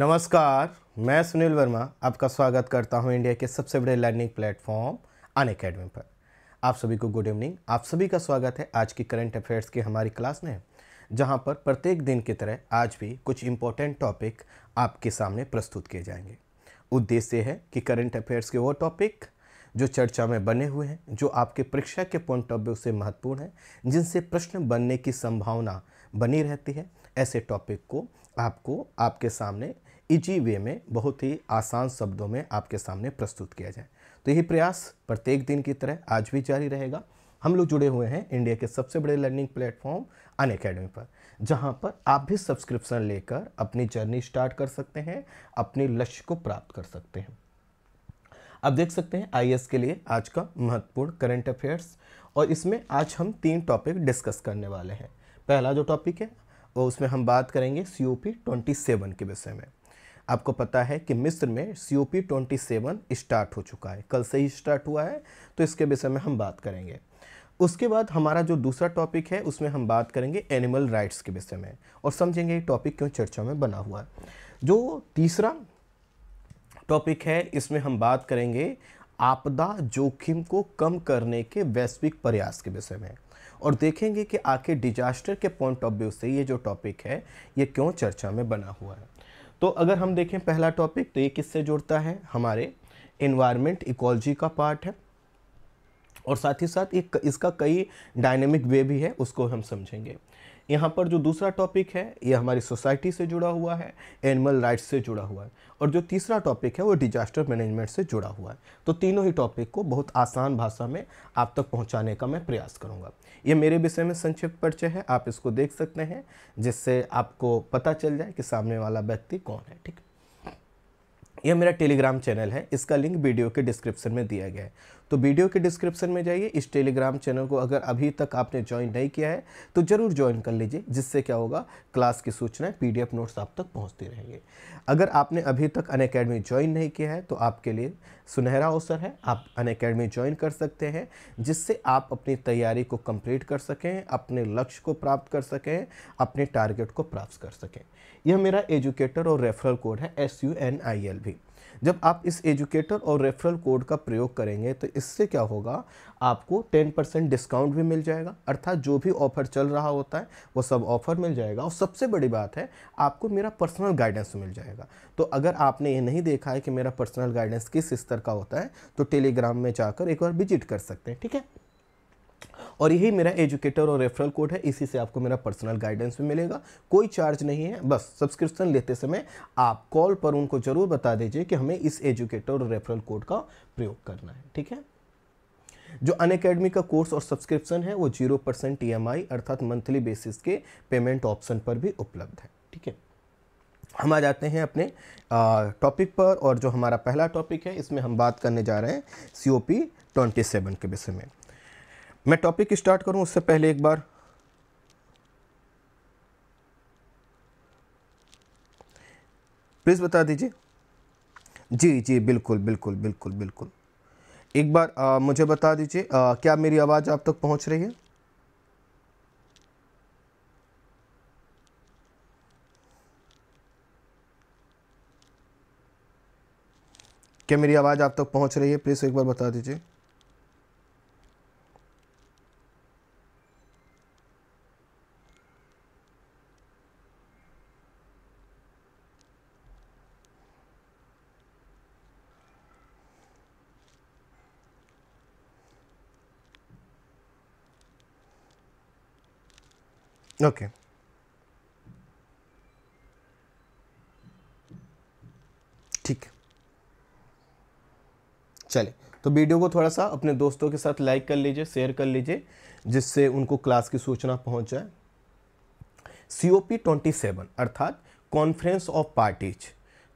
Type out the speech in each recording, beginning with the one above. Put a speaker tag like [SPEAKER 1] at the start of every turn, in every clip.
[SPEAKER 1] नमस्कार मैं सुनील वर्मा आपका स्वागत करता हूं इंडिया के सबसे बड़े लर्निंग प्लेटफॉर्म अन अकेडमी पर आप सभी को गुड इवनिंग आप सभी का स्वागत है आज की करंट अफेयर्स की हमारी क्लास में जहां पर प्रत्येक दिन की तरह आज भी कुछ इम्पोर्टेंट टॉपिक आपके सामने प्रस्तुत किए जाएंगे उद्देश्य है कि करंट अफेयर्स के वो टॉपिक जो चर्चा में बने हुए हैं जो आपके परीक्षा के पॉइंट ऑफ व्यू से महत्वपूर्ण है जिनसे प्रश्न बनने की संभावना बनी रहती है ऐसे टॉपिक को आपको आपके सामने इजी वे में बहुत ही आसान शब्दों में आपके सामने प्रस्तुत किया जाए तो यही प्रयास प्रत्येक दिन की तरह आज भी जारी रहेगा हम लोग जुड़े हुए हैं इंडिया के सबसे बड़े लर्निंग प्लेटफॉर्म अन अकेडमी पर जहाँ पर आप भी सब्सक्रिप्शन लेकर अपनी जर्नी स्टार्ट कर सकते हैं अपने लक्ष्य को प्राप्त कर सकते हैं अब देख सकते हैं आई के लिए आज का महत्वपूर्ण करंट अफेयर्स और इसमें आज हम तीन टॉपिक डिस्कस करने वाले हैं पहला जो टॉपिक है वो उसमें हम बात करेंगे C O P twenty seven के विषय में आपको पता है कि मिस्र में C O P twenty seven start हो चुका है कल से ही स्टार्ट हुआ है तो इसके विषय में हम बात करेंगे उसके बाद हमारा जो दूसरा टॉपिक है उसमें हम बात करेंगे एनिमल राइट्स के विषय में और समझेंगे ये टॉपिक क्यों चर्चा में बना हुआ है जो तीसरा टॉपिक है इसमें हम बात करेंगे आपदा जोखिम को कम करने के वैश्विक प्रयास के विषय में और देखेंगे कि आखिर डिजास्टर के पॉइंट ऑफ व्यू से ये जो टॉपिक है ये क्यों चर्चा में बना हुआ है तो अगर हम देखें पहला टॉपिक तो ये किससे जुड़ता है हमारे इन्वायरमेंट इकोलॉजी का पार्ट है और साथ ही साथ एक इसका कई डायनेमिक वे भी है उसको हम समझेंगे यहाँ पर जो दूसरा टॉपिक है ये हमारी सोसाइटी से जुड़ा हुआ है एनिमल राइट्स से जुड़ा हुआ है और जो तीसरा टॉपिक है वो डिजास्टर मैनेजमेंट से जुड़ा हुआ है तो तीनों ही टॉपिक को बहुत आसान भाषा में आप तक पहुँचाने का मैं प्रयास करूँगा ये मेरे विषय में संक्षिप्त परिचय है आप इसको देख सकते हैं जिससे आपको पता चल जाए कि सामने वाला व्यक्ति कौन है ठीक है यह मेरा टेलीग्राम चैनल है इसका लिंक वीडियो के डिस्क्रिप्शन में दिया गया है तो वीडियो के डिस्क्रिप्शन में जाइए इस टेलीग्राम चैनल को अगर अभी तक आपने ज्वाइन नहीं किया है तो ज़रूर ज्वाइन कर लीजिए जिससे क्या होगा क्लास की सूचनाएँ पी नोट्स आप तक पहुँचती रहेंगे अगर आपने अभी तक अन ज्वाइन नहीं किया है तो आपके लिए सुनहरा अवसर है आप अन ज्वाइन कर सकते हैं जिससे आप अपनी तैयारी को कंप्लीट कर सकें अपने लक्ष्य को प्राप्त कर सकें अपने टारगेट को प्राप्त कर सकें यह मेरा एजुकेटर और रेफरल कोड है S U N I L भी जब आप इस एजुकेटर और रेफरल कोड का प्रयोग करेंगे तो इससे क्या होगा आपको 10 परसेंट डिस्काउंट भी मिल जाएगा अर्थात जो भी ऑफर चल रहा होता है वो सब ऑफर मिल जाएगा और सबसे बड़ी बात है आपको मेरा पर्सनल गाइडेंस मिल जाएगा तो अगर आपने ये नहीं देखा है कि मेरा पर्सनल गाइडेंस किस स्तर का होता है तो टेलीग्राम में जाकर एक बार विजिट कर सकते हैं ठीक है और यही मेरा एजुकेटर और रेफरल कोड है इसी से आपको मेरा पर्सनल गाइडेंस भी मिलेगा कोई चार्ज नहीं है बस सब्सक्रिप्शन लेते समय आप कॉल पर उनको ज़रूर बता दीजिए कि हमें इस एजुकेटर और रेफरल कोड का प्रयोग करना है ठीक है जो अन अकेडमी का कोर्स और सब्सक्रिप्शन है वो जीरो परसेंट टी अर्थात मंथली बेसिस के पेमेंट ऑप्शन पर भी उपलब्ध है ठीक है हम आ जाते हैं अपने टॉपिक पर और जो हमारा पहला टॉपिक है इसमें हम बात करने जा रहे हैं C O P twenty seven के विषय में मैं टॉपिक स्टार्ट करूं उससे पहले एक बार प्लीज़ बता दीजिए जी जी बिल्कुल बिल्कुल बिल्कुल बिल्कुल एक बार आ, मुझे बता दीजिए क्या मेरी आवाज़ आप तक पहुंच रही है क्या मेरी आवाज़ आप तक पहुंच रही है प्लीज़ एक बार बता दीजिए Okay. ठीक चलिए तो वीडियो को थोड़ा सा अपने दोस्तों के साथ लाइक कर लीजिए शेयर कर लीजिए जिससे उनको क्लास की सूचना पहुंच जाए C O P twenty seven अर्थात कॉन्फ्रेंस ऑफ पार्टीज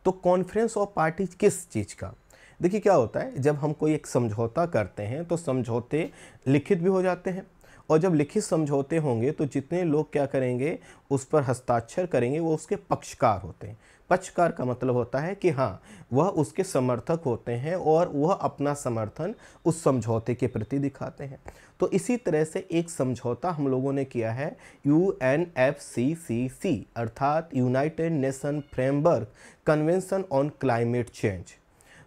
[SPEAKER 1] तो कॉन्फ्रेंस ऑफ पार्टीज किस चीज़ का देखिए क्या होता है जब हम कोई एक समझौता करते हैं तो समझौते लिखित भी हो जाते हैं और जब लिखित समझौते होंगे तो जितने लोग क्या करेंगे उस पर हस्ताक्षर करेंगे वो उसके पक्षकार होते हैं पक्षकार का मतलब होता है कि हाँ वह उसके समर्थक होते हैं और वह अपना समर्थन उस समझौते के प्रति दिखाते हैं तो इसी तरह से एक समझौता हम लोगों ने किया है U N F C C C अर्थात united nation framework convention on climate change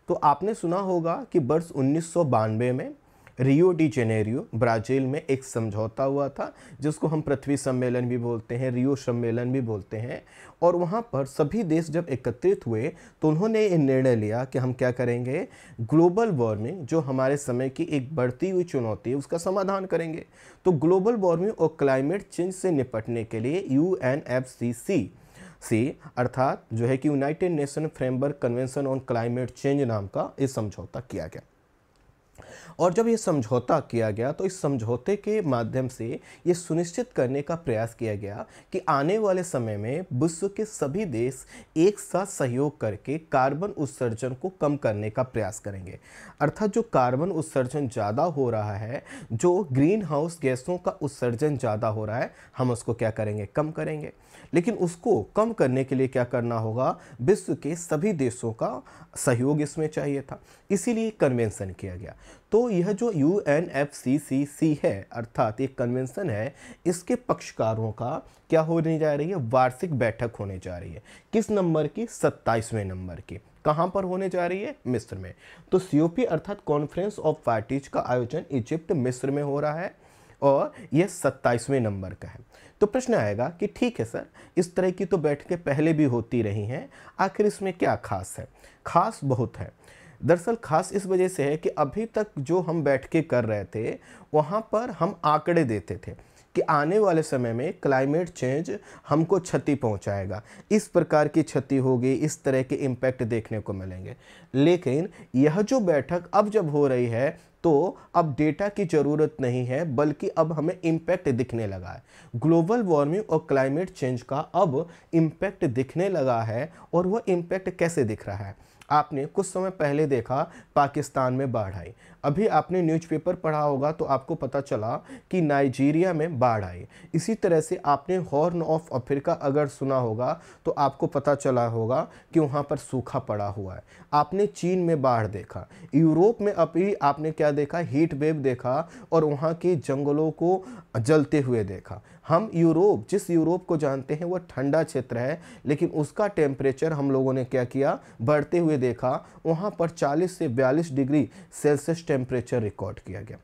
[SPEAKER 1] तो आपने सुना होगा कि वर्ष उन्नीस में रियो डी जेनेरियो ब्राज़ील में एक समझौता हुआ था जिसको हम पृथ्वी सम्मेलन भी बोलते हैं रियो सम्मेलन भी बोलते हैं और वहाँ पर सभी देश जब एकत्रित हुए तो उन्होंने ये निर्णय लिया कि हम क्या करेंगे ग्लोबल वार्मिंग जो हमारे समय की एक बढ़ती हुई चुनौती है उसका समाधान करेंगे तो ग्लोबल वार्मिंग और क्लाइमेट चेंज से निपटने के लिए U N F C C C अर्थात जो है कि united nation framework convention on climate change नाम का ये समझौता किया गया और जब ये समझौता किया गया तो इस समझौते के माध्यम से ये सुनिश्चित करने का प्रयास किया गया कि आने वाले समय में विश्व के सभी देश एक साथ सहयोग करके कार्बन उत्सर्जन को कम करने का प्रयास करेंगे अर्थात जो कार्बन उत्सर्जन ज़्यादा हो रहा है जो ग्रीन हाउस गैसों का उत्सर्जन ज़्यादा हो रहा है हम उसको क्या करेंगे कम करेंगे लेकिन उसको कम करने के लिए क्या करना होगा विश्व के सभी देशों का सहयोग इसमें चाहिए था इसीलिए कन्वेंसन किया गया तो यह जो U N F C C C है अर्थात एक कन्वेंसन है इसके पक्षकारों का क्या होने जा रही है वार्षिक बैठक होने जा रही है किस नंबर की सत्ताईसवें नंबर की कहाँ पर होने जा रही है मिस्र में तो सीओपी अर्थात कॉन्फ्रेंस ऑफ पार्टीज का आयोजन इजिप्ट मिस्र में हो रहा है और यह सत्ताईसवें नंबर का है तो प्रश्न आएगा कि ठीक है सर इस तरह की तो बैठकें पहले भी होती रही हैं आखिर इसमें क्या खास है खास बहुत है दरअसल खास इस वजह से है कि अभी तक जो हम बैठ के कर रहे थे वहाँ पर हम आंकड़े देते थे कि आने वाले समय में क्लाइमेट चेंज हमको क्षति पहुंचाएगा इस प्रकार की क्षति होगी इस तरह के इम्पैक्ट देखने को मिलेंगे लेकिन यह जो बैठक अब जब हो रही है तो अब डेटा की ज़रूरत नहीं है बल्कि अब हमें इम्पैक्ट दिखने लगा है ग्लोबल वार्मिंग और क्लाइमेट चेंज का अब इम्पैक्ट दिखने लगा है और वह इम्पैक्ट कैसे दिख रहा है आपने कुछ समय पहले देखा पाकिस्तान में बाढ़ आई अभी आपने न्यूज़पेपर पढ़ा होगा तो आपको पता चला कि नाइजीरिया में बाढ़ आई इसी तरह से आपने हॉर्न ऑफ अफ्रीका अगर सुना होगा तो आपको पता चला होगा कि वहाँ पर सूखा पड़ा हुआ है आपने चीन में बाढ़ देखा यूरोप में अभी आपने क्या देखा हीट वेव देखा और वहाँ के जंगलों को जलते हुए देखा हम यूरोप जिस यूरोप को जानते हैं वह ठंडा क्षेत्र है लेकिन उसका टेम्परेचर हम लोगों ने क्या किया बढ़ते हुए देखा वहाँ पर 40 से बयालीस डिग्री सेल्सियस टेम्परेचर रिकॉर्ड किया गया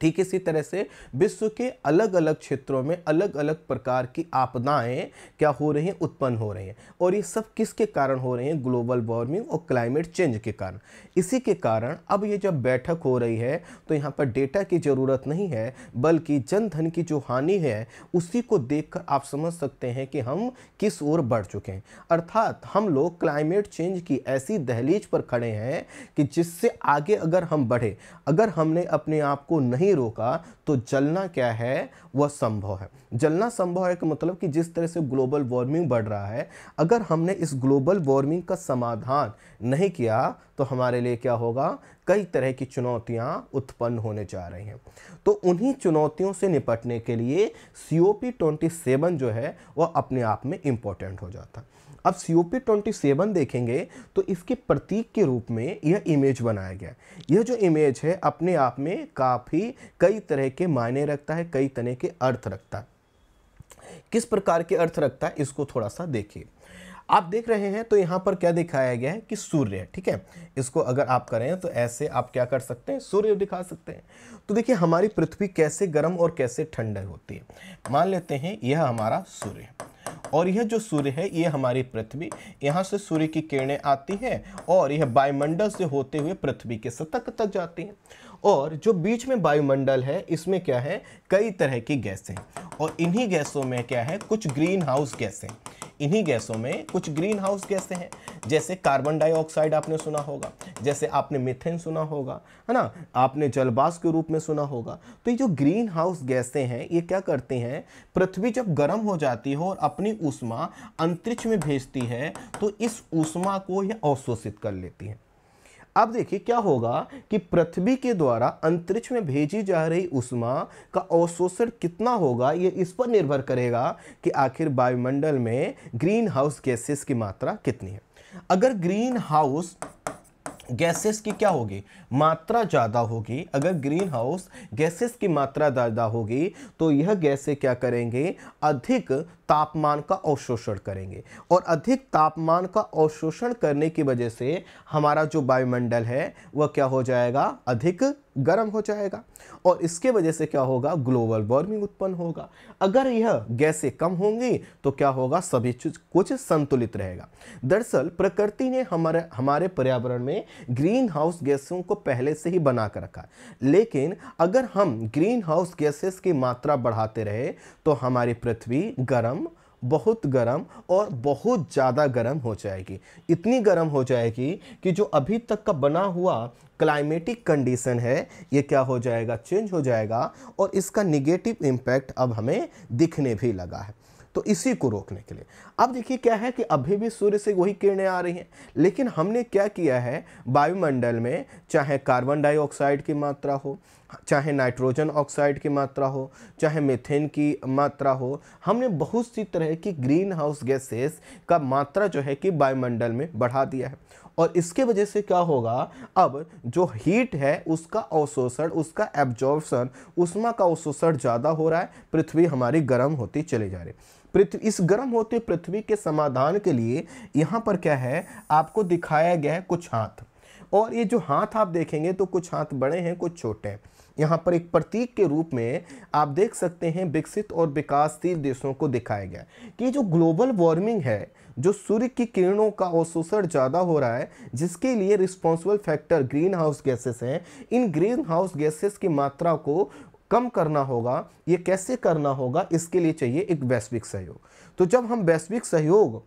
[SPEAKER 1] ठीक इसी तरह से विश्व के अलग अलग क्षेत्रों में अलग अलग प्रकार की आपदाएं क्या हो रही हैं उत्पन्न हो रही हैं और ये सब किसके कारण हो रही हैं ग्लोबल वार्मिंग और क्लाइमेट चेंज के कारण इसी के कारण अब ये जब बैठक हो रही है तो यहाँ पर डेटा की ज़रूरत नहीं है बल्कि जनधन की जो हानि है उसी को देख आप समझ सकते हैं कि हम किस ओर बढ़ चुके हैं अर्थात हम लोग क्लाइमेट चेंज की ऐसी दहलीज पर खड़े हैं कि जिससे आगे अगर हम बढ़े अगर हमने अपने आप को नहीं नहीं रोका तो जलना क्या है वह संभव है जलना संभव है का मतलब कि जिस तरह से ग्लोबल वार्मिंग बढ़ रहा है अगर हमने इस ग्लोबल वार्मिंग का समाधान नहीं किया तो हमारे लिए क्या होगा कई तरह की चुनौतियां उत्पन्न होने जा रही हैं तो उन्हीं चुनौतियों से निपटने के लिए सी ओ ट्वेंटी सेवन जो है वह अपने आप में इम्पोर्टेंट हो जाता है अब C O P twenty seven देखेंगे तो इसके प्रतीक के रूप में यह इमेज बनाया गया यह जो इमेज है अपने आप में काफ़ी कई तरह के मायने रखता है कई तरह के अर्थ रखता है किस प्रकार के अर्थ रखता है इसको थोड़ा सा देखिए आप देख रहे हैं तो यहाँ पर क्या दिखाया गया है कि सूर्य ठीक है इसको अगर आप करें तो ऐसे आप क्या कर सकते हैं सूर्य दिखा सकते हैं तो देखिए हमारी पृथ्वी कैसे गर्म और कैसे ठंड होती है मान लेते हैं यह हमारा सूर्य और यह जो सूर्य है ये हमारी पृथ्वी यहाँ से सूर्य की किरणें आती हैं और यह वायुमंडल से होते हुए पृथ्वी के सतह तक जाती हैं और जो बीच में वायुमंडल है इसमें क्या है कई तरह की गैसें और इन्हीं गैसों में क्या है कुछ ग्रीन हाउस गैसें इन्हीं गैसों में कुछ ग्रीन हाउस गैसें हैं जैसे कार्बन डाइऑक्साइड आपने सुना होगा जैसे आपने मिथेन सुना होगा है ना आपने जलवास के रूप में सुना होगा तो ये जो ग्रीन हाउस गैसें हैं ये क्या करती हैं पृथ्वी जब गर्म हो जाती है और अपनी ऊष्मा अंतरिक्ष में भेजती है तो इस ऊष्मा को यह अवशोषित कर लेती है अब देखिए क्या होगा कि पृथ्वी के द्वारा अंतरिक्ष में भेजी जा रही उष्मा का अवशोषण कितना होगा ये इस पर निर्भर करेगा कि आखिर वायुमंडल में ग्रीन हाउस गैसेस की मात्रा कितनी है अगर ग्रीन हाउस गैसेस की क्या होगी मात्रा ज़्यादा होगी अगर ग्रीन हाउस गैसेस की मात्रा ज़्यादा होगी तो यह गैसें क्या करेंगे अधिक तापमान का अवशोषण करेंगे और अधिक तापमान का अवशोषण करने की वजह से हमारा जो वायुमंडल है वह क्या हो जाएगा अधिक गर्म हो जाएगा और इसके वजह से क्या होगा ग्लोबल वार्मिंग उत्पन्न होगा अगर यह गैसें कम होंगी तो क्या होगा सभी चीज कुछ संतुलित रहेगा दरअसल प्रकृति ने हमारे हमारे पर्यावरण में ग्रीन हाउस गैसों को पहले से ही बना कर रखा है लेकिन अगर हम ग्रीन हाउस गैसेस की मात्रा बढ़ाते रहे तो हमारी पृथ्वी गर्म बहुत गर्म और बहुत ज़्यादा गर्म हो जाएगी इतनी गर्म हो जाएगी कि जो अभी तक का बना हुआ क्लाइमेटिक कंडीशन है ये क्या हो जाएगा चेंज हो जाएगा और इसका निगेटिव इम्पैक्ट अब हमें दिखने भी लगा है तो इसी को रोकने के लिए अब देखिए क्या है कि अभी भी सूर्य से वही किरणें आ रही हैं लेकिन हमने क्या किया है वायुमंडल में चाहे कार्बन डाइऑक्साइड की मात्रा हो चाहे नाइट्रोजन ऑक्साइड की मात्रा हो चाहे मेथेन की मात्रा हो हमने बहुत सी तरह की ग्रीन हाउस गैसेस का मात्रा जो है कि वायुमंडल में बढ़ा दिया है और इसके वजह से क्या होगा अब जो हीट है उसका अवशोषण उसका एब्जॉर्बसन उष्मा का अवशोषण ज़्यादा हो रहा है पृथ्वी हमारी गर्म होती चली जा रही है पृथ्वी इस गर्म होते पृथ्वी के समाधान के लिए यहाँ पर क्या है आपको दिखाया गया है कुछ हाथ और ये जो हाथ आप देखेंगे तो कुछ हाथ बड़े हैं कुछ छोटे हैं यहाँ पर एक प्रतीक के रूप में आप देख सकते हैं विकसित और विकासशील देशों को दिखाया गया कि जो ग्लोबल वार्मिंग है जो सूर्य की किरणों का अवशोषण ज़्यादा हो रहा है जिसके लिए responsible factor green house gases हैं इन ग्रीन हाउस गैसेस की मात्रा को कम करना होगा ये कैसे करना होगा इसके लिए चाहिए एक वैश्विक सहयोग तो जब हम वैश्विक सहयोग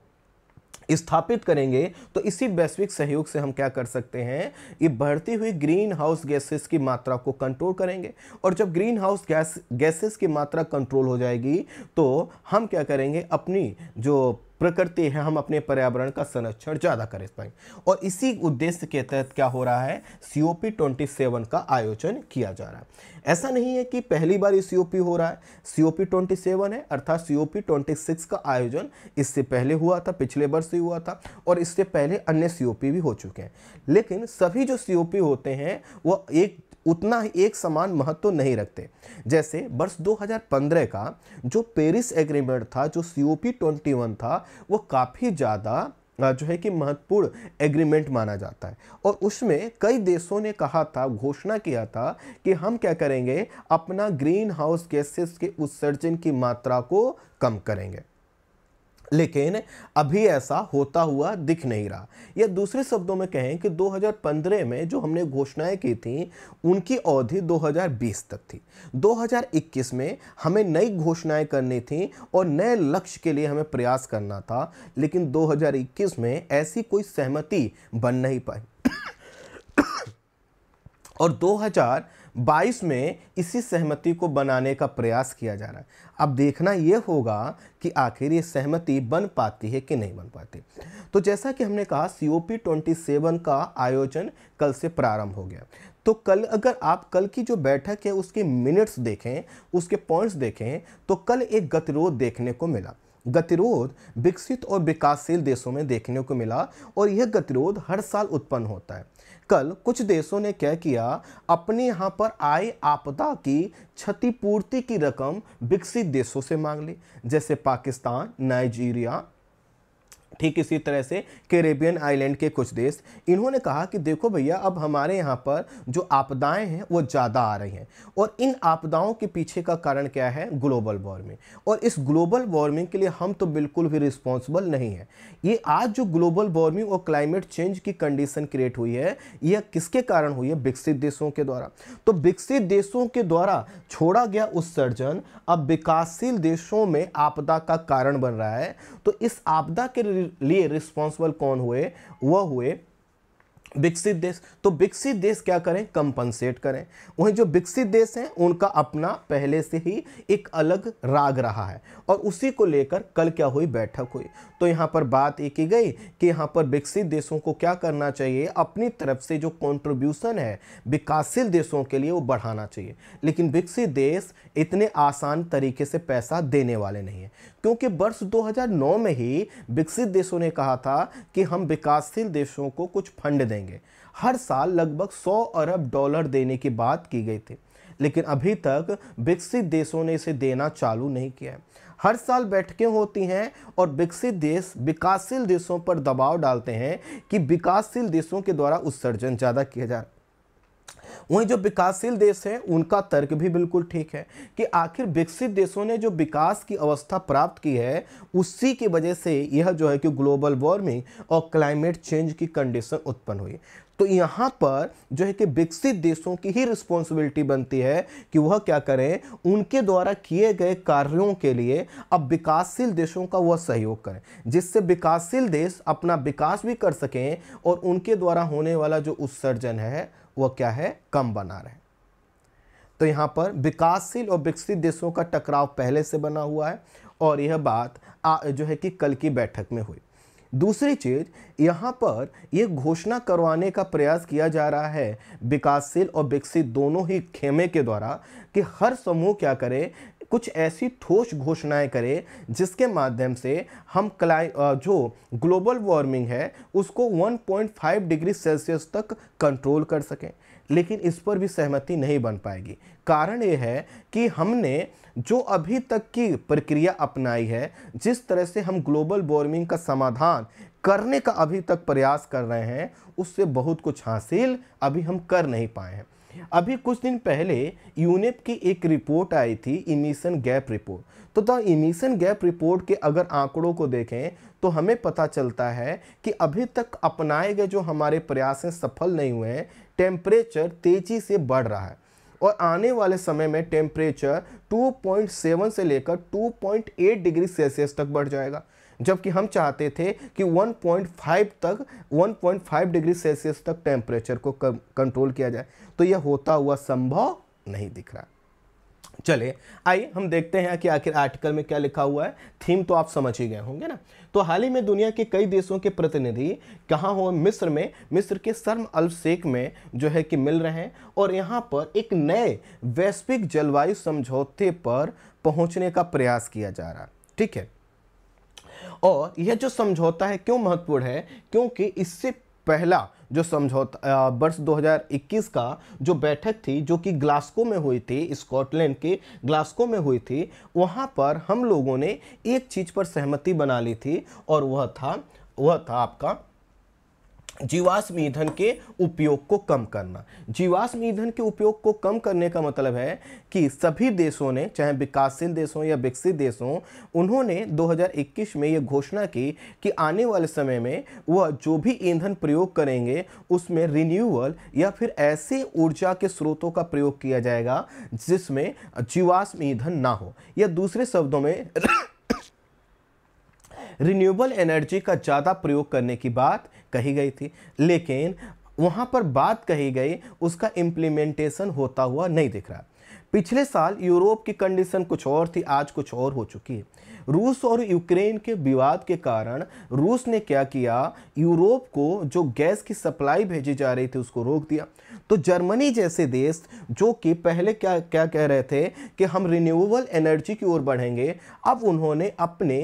[SPEAKER 1] स्थापित करेंगे तो इसी वैश्विक सहयोग से हम क्या कर सकते हैं ये बढ़ती हुई ग्रीन हाउस गैसेस की मात्रा को कंट्रोल करेंगे और जब ग्रीन हाउस गैस गैसेस की मात्रा कंट्रोल हो जाएगी तो हम क्या करेंगे अपनी जो प्रकृति है हम अपने पर्यावरण का संरक्षण ज़्यादा कर पाए और इसी उद्देश्य के तहत क्या हो रहा है C O P twenty seven का आयोजन किया जा रहा है ऐसा नहीं है कि पहली बार ये सी ओ पी हो रहा है C O P twenty seven है अर्थात C O P twenty six का आयोजन इससे पहले हुआ था पिछले वर्ष ही हुआ था और इससे पहले अन्य सी ओ पी भी हो चुके हैं लेकिन सभी जो सी ओ पी होते हैं वो एक उतना ही एक समान महत्व नहीं रखते जैसे वर्ष 2015 का जो पेरिस एग्रीमेंट था जो सी ओ था वो काफ़ी ज़्यादा जो है कि महत्वपूर्ण एग्रीमेंट माना जाता है और उसमें कई देशों ने कहा था घोषणा किया था कि हम क्या करेंगे अपना ग्रीन हाउस गैसेस के उत्सर्जन की मात्रा को कम करेंगे लेकिन अभी ऐसा होता हुआ दिख नहीं रहा या दूसरे शब्दों में कहें कि 2015 में जो हमने घोषणाएं की थी उनकी अवधि 2020 तक थी 2021 में हमें नई घोषणाएं करनी थी और नए लक्ष्य के लिए हमें प्रयास करना था लेकिन 2021 में ऐसी कोई सहमति बन नहीं पाई और 2022 में इसी सहमति को बनाने का प्रयास किया जा रहा है अब देखना ये होगा कि आखिर ये सहमति बन पाती है कि नहीं बन पाती तो जैसा कि हमने कहा C O P twenty seven का आयोजन कल से प्रारंभ हो गया तो कल अगर आप कल की जो बैठक है उसके मिनट्स देखें उसके पॉइंट्स देखें तो कल एक गतिरोध देखने को मिला गतिरोध विकसित और विकासशील देशों में देखने को मिला और यह गतिरोध हर साल उत्पन्न होता है कल कुछ देशों ने क्या किया अपने यहाँ पर आए आपदा की क्षतिपूर्ति की रकम विकसित देशों से मांग ली जैसे पाकिस्तान नाइजीरिया ठीक इसी तरह से कैरेबियन आइलैंड के कुछ देश इन्होंने कहा कि देखो भैया अब हमारे यहाँ पर जो आपदाएं हैं वो ज़्यादा आ रही हैं और इन आपदाओं के पीछे का कारण क्या है ग्लोबल वार्मिंग और इस ग्लोबल वार्मिंग के लिए हम तो बिल्कुल भी रिस्पॉन्सिबल नहीं है ये आज जो ग्लोबल वार्मिंग और क्लाइमेट चेंज की कंडीशन क्रिएट हुई है यह किसके कारण हुई है विकसित देशों के द्वारा तो विकसित देशों के द्वारा छोड़ा गया उत्सर्जन अब विकासशील देशों में आपदा का कारण बन रहा है तो इस आपदा के लिए रिस्पॉन्सिबल कौन हुए वह हुए विकसित देश तो विकसित देश क्या करें कंपनसेट करें वहीं जो विकसित देश हैं उनका अपना पहले से ही एक अलग राग रहा है और उसी को लेकर कल क्या हुई बैठक हुई तो यहाँ पर बात ये की गई कि यहाँ पर विकसित देशों को क्या करना चाहिए अपनी तरफ से जो कंट्रीब्यूशन है विकासशील देशों के लिए वो बढ़ाना चाहिए लेकिन विकसित देश इतने आसान तरीके से पैसा देने वाले नहीं हैं क्योंकि वर्ष 2009 में ही विकसित देशों ने कहा था कि हम विकासशील देशों को कुछ फंड देंगे हर साल लगभग 100 अरब डॉलर देने की बात की गई थी लेकिन अभी तक विकसित देशों ने इसे देना चालू नहीं किया है हर साल बैठकें होती हैं और विकसित देश विकासशील देशों पर दबाव डालते हैं कि विकासशील देशों के द्वारा उत्सर्जन ज़्यादा किया जाए वहीं जो विकासशील देश हैं उनका तर्क भी बिल्कुल ठीक है कि आखिर विकसित देशों ने जो विकास की अवस्था प्राप्त की है उसी की वजह से यह जो है कि ग्लोबल वार्मिंग और क्लाइमेट चेंज की कंडीशन उत्पन्न हुई तो यहाँ पर जो है कि विकसित देशों की ही रिस्पॉन्सिबिलिटी बनती है कि वह क्या करें उनके द्वारा किए गए कार्यों के लिए अब विकासशील देशों का वह सहयोग करें जिससे विकासशील देश अपना विकास भी कर सकें और उनके द्वारा होने वाला जो उत्सर्जन है वह क्या है कम बना रहे हैं तो यहाँ पर विकासशील और विकसित देशों का टकराव पहले से बना हुआ है और यह बात आ, जो है कि कल की बैठक में हुई दूसरी चीज़ यहाँ पर यह घोषणा करवाने का प्रयास किया जा रहा है विकासशील और विकसित दोनों ही खेमे के द्वारा कि हर समूह क्या करे कुछ ऐसी ठोस घोषणाएं करें जिसके माध्यम से हम क्लाई जो ग्लोबल वार्मिंग है उसको 1.5 डिग्री सेल्सियस तक कंट्रोल कर सकें लेकिन इस पर भी सहमति नहीं बन पाएगी कारण ये है कि हमने जो अभी तक की प्रक्रिया अपनाई है जिस तरह से हम ग्लोबल वार्मिंग का समाधान करने का अभी तक प्रयास कर रहे हैं उससे बहुत कुछ हासिल अभी हम कर नहीं पाए हैं अभी कुछ दिन पहले यूनेप की एक रिपोर्ट आई थी इमिशन गैप रिपोर्ट तो द इमिशन गैप रिपोर्ट के अगर आंकड़ों को देखें तो हमें पता चलता है कि अभी तक अपनाए गए जो हमारे प्रयास हैं सफल नहीं हुए हैं टेम्परेचर तेज़ी से बढ़ रहा है और आने वाले समय में टेम्परेचर 2.7 से लेकर 2.8 डिग्री सेल्सियस तक बढ़ जाएगा जबकि हम चाहते थे कि 1.5 तक 1.5 डिग्री सेल्सियस तक टेम्परेचर को कंट्रोल किया जाए तो यह होता हुआ संभव नहीं दिख रहा चले आइए हम देखते हैं कि आखिर आर्टिकल में क्या लिखा हुआ है थीम तो आप समझ ही गए होंगे ना तो हाल ही में दुनिया के कई देशों के प्रतिनिधि कहाँ हो मिस्र में मिस्र के शर्म अल में जो है कि मिल रहे हैं और यहाँ पर एक नए वैश्विक जलवायु समझौते पर पहुँचने का प्रयास किया जा रहा ठीक है और यह जो समझौता है क्यों महत्वपूर्ण है क्योंकि इससे पहला जो समझौता वर्ष 2021 का जो बैठक थी जो कि ग्लास्को में हुई थी स्कॉटलैंड के ग्लास्को में हुई थी वहाँ पर हम लोगों ने एक चीज़ पर सहमति बना ली थी और वह था वह था आपका जीवाश्म ईंधन के उपयोग को कम करना जीवाश्म ईंधन के उपयोग को कम करने का मतलब है कि सभी देशों ने चाहे विकासशील देशों या विकसित देशों उन्होंने 2021 में ये घोषणा की कि आने वाले समय में वह जो भी ईंधन प्रयोग करेंगे उसमें रिन्यूअल या फिर ऐसे ऊर्जा के स्रोतों का प्रयोग किया जाएगा जिसमें जीवाश्म ईंधन ना हो या दूसरे शब्दों में रिन्यूएबल एनर्जी का ज़्यादा प्रयोग करने की बात कही गई थी लेकिन वहाँ पर बात कही गई उसका इम्प्लीमेंटेशन होता हुआ नहीं दिख रहा पिछले साल यूरोप की कंडीशन कुछ और थी आज कुछ और हो चुकी है रूस और यूक्रेन के विवाद के कारण रूस ने क्या किया यूरोप को जो गैस की सप्लाई भेजी जा रही थी उसको रोक दिया तो जर्मनी जैसे देश जो कि पहले क्या क्या कह रहे थे कि हम रिन्यूएबल एनर्जी की ओर बढ़ेंगे अब उन्होंने अपने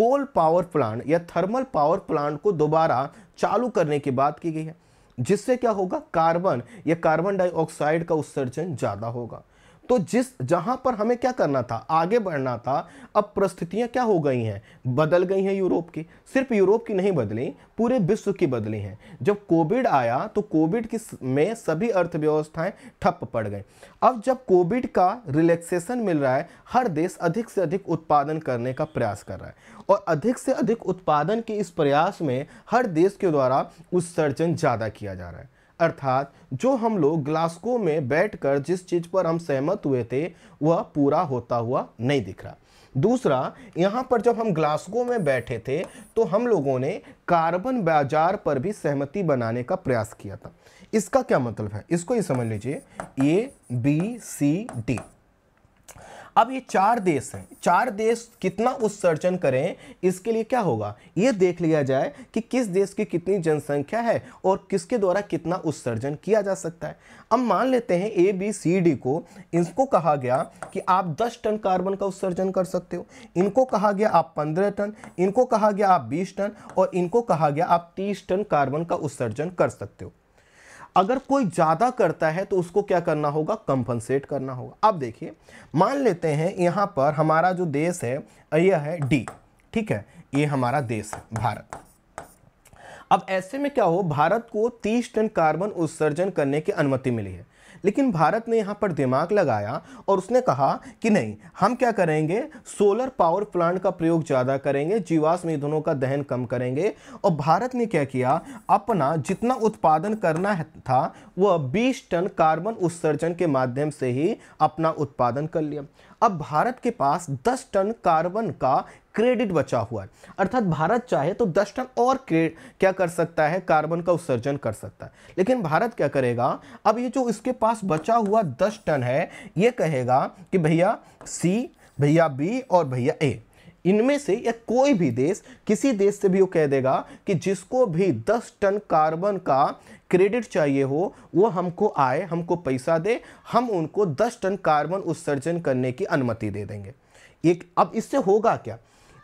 [SPEAKER 1] कोल पावर प्लांट या थर्मल पावर प्लांट को दोबारा चालू करने की बात की गई है जिससे क्या होगा कार्बन या कार्बन डाइऑक्साइड का उत्सर्जन ज़्यादा होगा तो जिस जहां पर हमें क्या करना था आगे बढ़ना था अब परिस्थितियां क्या हो गई हैं बदल गई हैं यूरोप की सिर्फ यूरोप की नहीं बदली पूरे विश्व की बदली हैं जब कोविड आया तो कोविड की में सभी अर्थव्यवस्थाएं ठप पड़ गई अब जब कोविड का रिलैक्सेशन मिल रहा है हर देश अधिक से अधिक उत्पादन करने का प्रयास कर रहा है और अधिक से अधिक उत्पादन के इस प्रयास में हर देश के द्वारा उत्सर्जन ज़्यादा किया जा रहा है अर्थात जो हम लोग ग्लास्को में बैठकर जिस चीज़ पर हम सहमत हुए थे वह पूरा होता हुआ नहीं दिख रहा दूसरा यहाँ पर जब हम ग्लास्को में बैठे थे तो हम लोगों ने कार्बन बाजार पर भी सहमति बनाने का प्रयास किया था इसका क्या मतलब है इसको ये समझ लीजिए ए बी सी डी अब ये चार देश हैं चार देश कितना उत्सर्जन करें इसके लिए क्या होगा ये देख लिया जाए कि किस देश की कितनी जनसंख्या है और किसके द्वारा कितना उत्सर्जन किया जा सकता है अब मान लेते हैं ए बी सी डी को इनको कहा गया कि आप 10 टन कार्बन का उत्सर्जन कर सकते हो इनको कहा गया आप 15 टन इनको कहा गया आप 20 टन और इनको कहा गया आप 30 टन कार्बन का उत्सर्जन कर सकते हो अगर कोई ज़्यादा करता है तो उसको क्या करना होगा कंपनसेट करना होगा अब देखिए मान लेते हैं यहां पर हमारा जो देश है यह है डी ठीक है ये हमारा देश है भारत अब ऐसे में क्या हो भारत को 30 टन कार्बन उत्सर्जन करने की अनुमति मिली है लेकिन भारत ने यहाँ पर दिमाग लगाया और उसने कहा कि नहीं हम क्या करेंगे सोलर पावर प्लांट का प्रयोग ज़्यादा करेंगे जीवाश्म ईंधनों का दहन कम करेंगे और भारत ने क्या किया अपना जितना उत्पादन करना था वह बीस टन कार्बन उत्सर्जन के माध्यम से ही अपना उत्पादन कर लिया अब भारत के पास 10 टन कार्बन का क्रेडिट बचा हुआ है अर्थात भारत चाहे तो दस टन और क्या कर सकता है कार्बन का उत्सर्जन कर सकता है लेकिन भारत क्या करेगा अब ये जो इसके पास बचा हुआ दस टन है ये कहेगा कि भैया सी भैया बी और भैया ए इनमें से या कोई भी देश किसी देश से भी वो कह देगा कि जिसको भी 10 टन कार्बन का क्रेडिट चाहिए हो वो हमको आए हमको पैसा दे हम उनको 10 टन कार्बन उत्सर्जन करने की अनुमति दे देंगे एक अब इससे होगा क्या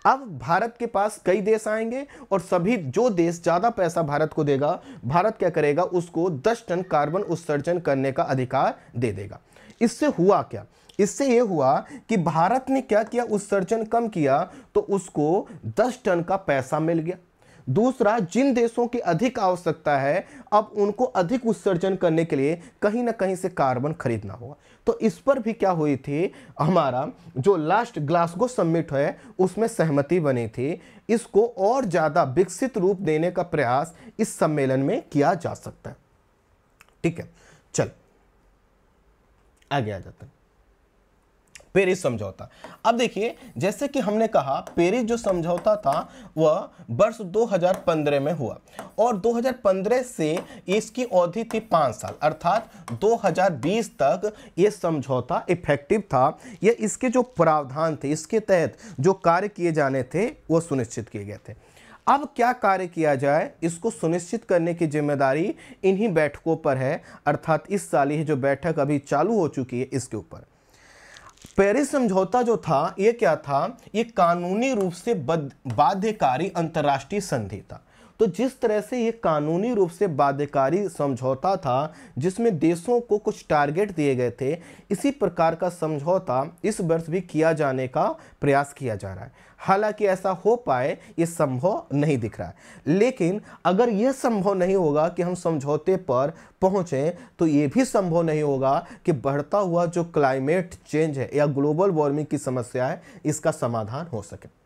[SPEAKER 1] अब भारत के पास कई देश आएंगे और सभी जो देश ज़्यादा पैसा भारत को देगा भारत क्या करेगा उसको 10 टन कार्बन उत्सर्जन करने का अधिकार दे देगा इससे हुआ क्या इससे यह हुआ कि भारत ने क्या किया उत्सर्जन कम किया तो उसको 10 टन का पैसा मिल गया दूसरा जिन देशों की अधिक आवश्यकता है अब उनको अधिक उत्सर्जन करने के लिए कहीं ना कहीं से कार्बन खरीदना होगा तो इस पर भी क्या हुई थी हमारा जो लास्ट ग्लासगो समिट है उसमें सहमति बनी थी इसको और ज़्यादा विकसित रूप देने का प्रयास इस सम्मेलन में किया जा सकता है ठीक है चल आगे आ जाता है पेरिस समझौता अब देखिए जैसे कि हमने कहा पेरिस जो समझौता था वह वर्ष 2015 में हुआ और 2015 से इसकी अवधि थी पाँच साल अर्थात 2020 तक ये समझौता इफेक्टिव था या इसके जो प्रावधान थे इसके तहत जो कार्य किए जाने थे वो सुनिश्चित किए गए थे अब क्या कार्य किया जाए इसको सुनिश्चित करने की जिम्मेदारी इन्हीं बैठकों पर है अर्थात इस साल ये जो बैठक अभी चालू हो चुकी है इसके ऊपर पेरिस समझौता जो था ये क्या था ये कानूनी रूप से बाध्यकारी अंतर्राष्ट्रीय संधि था तो जिस तरह से ये कानूनी रूप से बाध्यकारी समझौता था जिसमें देशों को कुछ टारगेट दिए गए थे इसी प्रकार का समझौता इस वर्ष भी किया जाने का प्रयास किया जा रहा है हालांकि ऐसा हो पाए ये संभव नहीं दिख रहा है लेकिन अगर यह संभव नहीं होगा कि हम समझौते पर पहुँचें तो ये भी संभव नहीं होगा कि बढ़ता हुआ जो क्लाइमेट चेंज है या ग्लोबल वार्मिंग की समस्या है इसका समाधान हो सके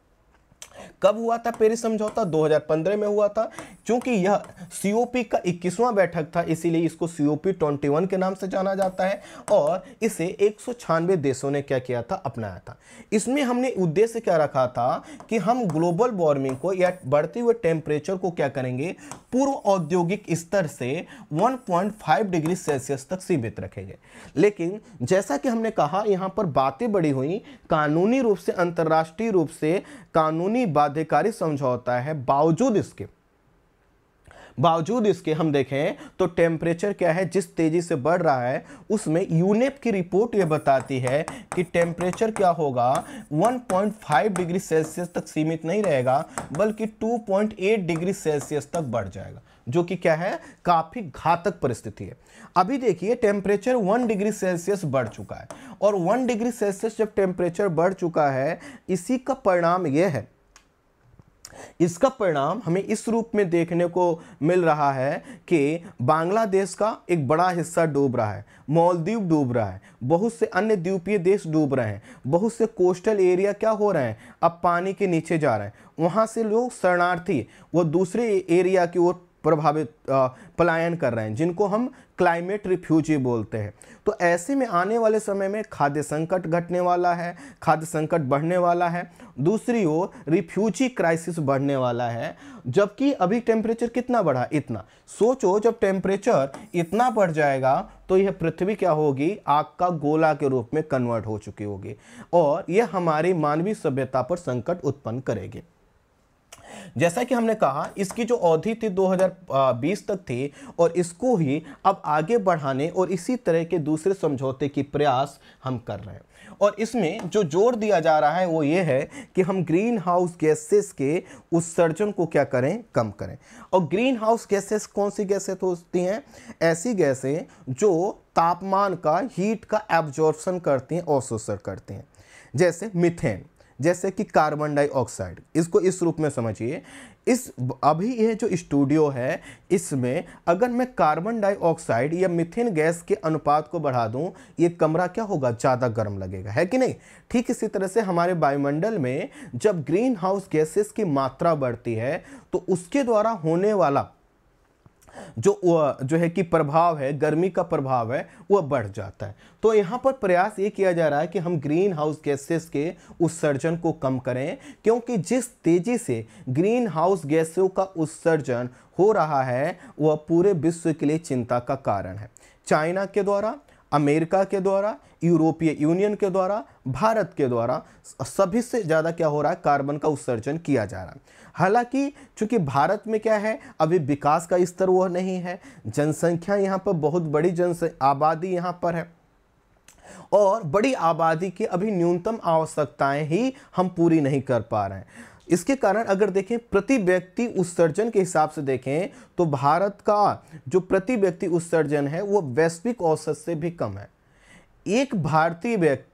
[SPEAKER 1] कब हुआ था पेरिस समझौता 2015 में हुआ था क्योंकि यह सीओपी का इक्कीसवा बैठक था इसीलिए इसको सी 21 के नाम से जाना जाता है और इसे एक देशों ने क्या किया था अपनाया था इसमें हमने उद्देश्य क्या रखा था कि हम ग्लोबल वार्मिंग को या बढ़ते हुए टेम्परेचर को क्या करेंगे पूर्व औद्योगिक स्तर से 1.5 डिग्री सेल्सियस तक सीमित रखेंगे लेकिन जैसा कि हमने कहा यहाँ पर बातें बड़ी हुई कानूनी रूप से अंतर्राष्ट्रीय रूप से कानूनी बात आधिकारिक समझौता है बावजूद इसके बावजूद इसके हम देखें तो टेम्परेचर क्या है जिस तेज़ी से बढ़ रहा है उसमें यूनेप की रिपोर्ट यह बताती है कि टेम्परेचर क्या होगा 1.5 डिग्री सेल्सियस तक सीमित नहीं रहेगा बल्कि 2.8 डिग्री सेल्सियस तक बढ़ जाएगा जो कि क्या है काफ़ी घातक परिस्थिति है अभी देखिए टेम्परेचर वन डिग्री सेल्सियस बढ़ चुका है और वन डिग्री सेल्सियस जब टेम्परेचर बढ़ चुका है इसी का परिणाम यह है इसका परिणाम हमें इस रूप में देखने को मिल रहा है कि बांग्लादेश का एक बड़ा हिस्सा डूब रहा है मालदीव डूब रहा है बहुत से अन्य द्वीपीय देश डूब रहे हैं बहुत से कोस्टल एरिया क्या हो रहे हैं अब पानी के नीचे जा रहे हैं वहाँ से लोग शरणार्थी वो दूसरे एरिया की ओर प्रभावित पलायन कर रहे हैं जिनको हम क्लाइमेट रिफ्यूजी बोलते हैं तो ऐसे में आने वाले समय में खाद्य संकट घटने वाला है खाद्य संकट बढ़ने वाला है दूसरी ओर रिफ्यूजी क्राइसिस बढ़ने वाला है जबकि अभी टेम्परेचर कितना बढ़ा इतना सोचो जब टेम्परेचर इतना बढ़ जाएगा तो यह पृथ्वी क्या होगी आग का गोला के रूप में कन्वर्ट हो चुकी होगी और यह हमारी मानवीय सभ्यता पर संकट उत्पन्न करेगी जैसा कि हमने कहा इसकी जो अवधि थी 2020 तक थी और इसको ही अब आगे बढ़ाने और इसी तरह के दूसरे समझौते की प्रयास हम कर रहे हैं और इसमें जो जोर दिया जा रहा है वो ये है कि हम ग्रीन हाउस गैसेस के उत्सर्जन को क्या करें कम करें और ग्रीन हाउस गैसेस कौन सी गैसेस होती हैं ऐसी गैसें जो तापमान का हीट का एब्जॉर्प्शन करती हैं और करती हैं जैसे मिथेन जैसे कि कार्बन डाइऑक्साइड इसको इस रूप में समझिए इस अभी यह जो स्टूडियो है इसमें अगर मैं कार्बन डाइऑक्साइड या मिथेन गैस के अनुपात को बढ़ा दूं ये कमरा क्या होगा ज़्यादा गर्म लगेगा है कि नहीं ठीक इसी तरह से हमारे वायुमंडल में जब ग्रीन हाउस गैसेस की मात्रा बढ़ती है तो उसके द्वारा होने वाला जो जो है कि प्रभाव है गर्मी का प्रभाव है वह बढ़ जाता है तो यहाँ पर प्रयास ये किया जा रहा है कि हम ग्रीन हाउस गैसेस के उत्सर्जन को कम करें क्योंकि जिस तेज़ी से ग्रीन हाउस गैसों का उत्सर्जन हो रहा है वह पूरे विश्व के लिए चिंता का कारण है चाइना के द्वारा अमेरिका के द्वारा यूरोपीय यूनियन के द्वारा भारत के द्वारा सभी से ज़्यादा क्या हो रहा है कार्बन का उत्सर्जन किया जा रहा है हालांकि चूंकि भारत में क्या है अभी विकास का स्तर वह नहीं है जनसंख्या यहाँ पर बहुत बड़ी जन आबादी यहाँ पर है और बड़ी आबादी की अभी न्यूनतम आवश्यकताएं ही हम पूरी नहीं कर पा रहे हैं इसके कारण अगर देखें प्रति व्यक्ति उत्सर्जन के हिसाब से देखें तो भारत का जो प्रति व्यक्ति उत्सर्जन है वो वैश्विक औसत से भी कम है एक भारतीय व्यक्ति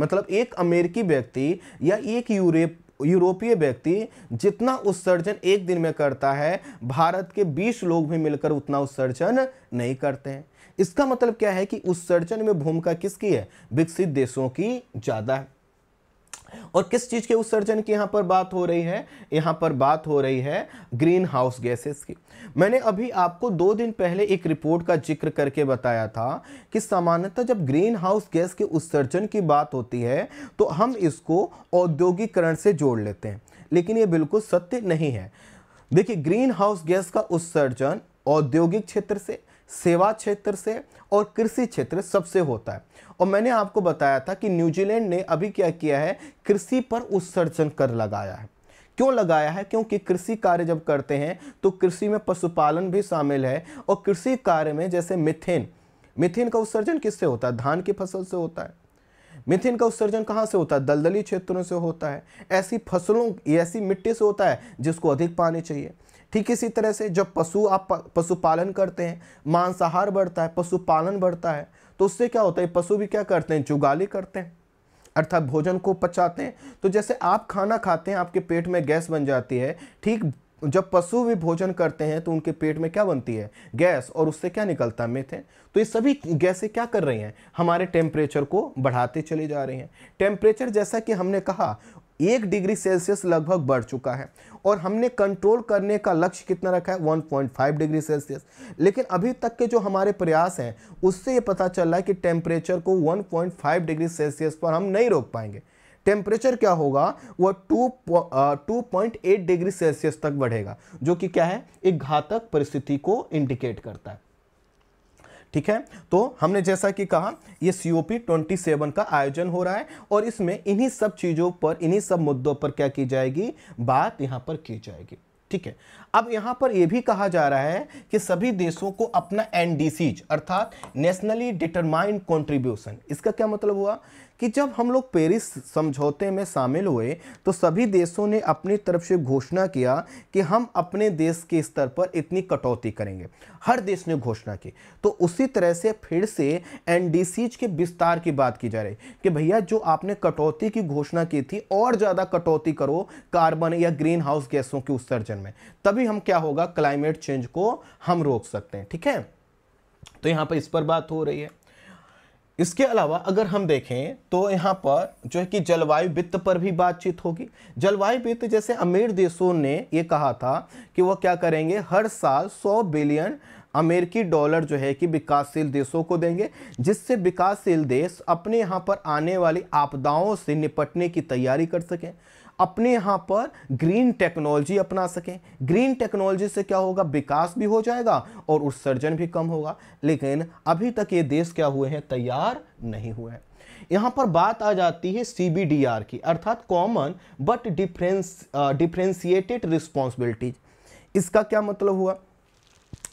[SPEAKER 1] मतलब एक अमेरिकी व्यक्ति या एक यूरोप यूरोपीय व्यक्ति जितना उत्सर्जन एक दिन में करता है भारत के 20 लोग भी मिलकर उतना उत्सर्जन नहीं करते हैं इसका मतलब क्या है कि उत्सर्जन में भूमिका किसकी है विकसित देशों की ज़्यादा है और किस चीज़ के उत्सर्जन की यहां पर बात हो रही है यहां पर बात हो रही है ग्रीन हाउस गैसेस की मैंने अभी आपको दो दिन पहले एक रिपोर्ट का जिक्र करके बताया था कि सामान्यतः जब ग्रीन हाउस गैस के उत्सर्जन की बात होती है तो हम इसको औद्योगिकरण से जोड़ लेते हैं लेकिन ये बिल्कुल सत्य नहीं है देखिए ग्रीन हाउस गैस का उत्सर्जन औद्योगिक क्षेत्र से सेवा क्षेत्र से और कृषि क्षेत्र सबसे होता है और मैंने आपको बताया था कि न्यूजीलैंड ने अभी क्या किया है कृषि पर उत्सर्जन कर लगाया है क्यों लगाया है क्योंकि कृषि कार्य जब करते हैं तो कृषि में पशुपालन भी शामिल है और कृषि कार्य में जैसे मिथेन मिथेन का उत्सर्जन किससे होता है धान की फसल से होता है मिथेन का उत्सर्जन कहाँ से होता है दलदली क्षेत्रों से होता है ऐसी फसलों ऐसी मिट्टी से होता है जिसको अधिक पानी चाहिए ठीक इसी तरह से जब पशु आप पशुपालन करते हैं मांसाहार बढ़ता है पशुपालन बढ़ता है तो उससे क्या होता है पशु भी क्या करते हैं जुगाली करते हैं अर्थात भोजन को पचाते हैं तो जैसे आप खाना खाते हैं आपके पेट में गैस बन जाती है ठीक जब पशु भी भोजन करते हैं तो उनके पेट में क्या बनती है गैस और उससे क्या निकलता है मेथेन तो ये सभी गैसें क्या कर रही हैं हमारे टेम्परेचर को बढ़ाते चले जा रहे हैं टेम्परेचर जैसा कि हमने कहा एक डिग्री सेल्सियस लगभग बढ़ चुका है और हमने कंट्रोल करने का लक्ष्य कितना रखा है 1.5 डिग्री सेल्सियस लेकिन अभी तक के जो हमारे प्रयास हैं उससे ये पता चल रहा है कि टेम्परेचर को 1.5 डिग्री सेल्सियस पर हम नहीं रोक पाएंगे टेम्परेचर क्या होगा वह two two point eight degree Celsius तक बढ़ेगा जो कि क्या है एक घातक परिस्थिति को इंडिकेट करता है ठीक है तो हमने जैसा कि कहा ये सी ओ का आयोजन हो रहा है और इसमें इन्हीं सब चीज़ों पर इन्हीं सब मुद्दों पर क्या की जाएगी बात यहां पर की जाएगी ठीक है अब यहां पर यह भी कहा जा रहा है कि सभी देशों को अपना एनडीसीज अर्थात नेशनली डिटरमाइंड कंट्रीब्यूशन इसका क्या मतलब हुआ कि जब हम लोग पेरिस समझौते में शामिल हुए तो सभी देशों ने अपनी तरफ से घोषणा किया कि हम अपने देश के स्तर पर इतनी कटौती करेंगे हर देश ने घोषणा की तो उसी तरह से फिर से एन के विस्तार की बात की जा रही कि भैया जो आपने कटौती की घोषणा की थी और ज़्यादा कटौती करो कार्बन या ग्रीन हाउस गैसों के उत्सर्जन में तभी हम क्या होगा क्लाइमेट चेंज को हम रोक सकते हैं ठीक है तो यहाँ पर इस पर बात हो रही है इसके अलावा अगर हम देखें तो यहाँ पर जो है कि जलवायु वित्त पर भी बातचीत होगी जलवायु वित्त जैसे अमीर देशों ने ये कहा था कि वह क्या करेंगे हर साल 100 बिलियन अमेरिकी डॉलर जो है कि विकासशील देशों को देंगे जिससे विकासशील देश अपने यहाँ पर आने वाली आपदाओं से निपटने की तैयारी कर सकें अपने यहाँ पर ग्रीन टेक्नोलॉजी अपना सकें ग्रीन टेक्नोलॉजी से क्या होगा विकास भी हो जाएगा और उत्सर्जन भी कम होगा लेकिन अभी तक ये देश क्या हुए हैं तैयार नहीं हुए हैं यहाँ पर बात आ जाती है सीबीडीआर की अर्थात common but difference differentiated responsibilities इसका क्या मतलब हुआ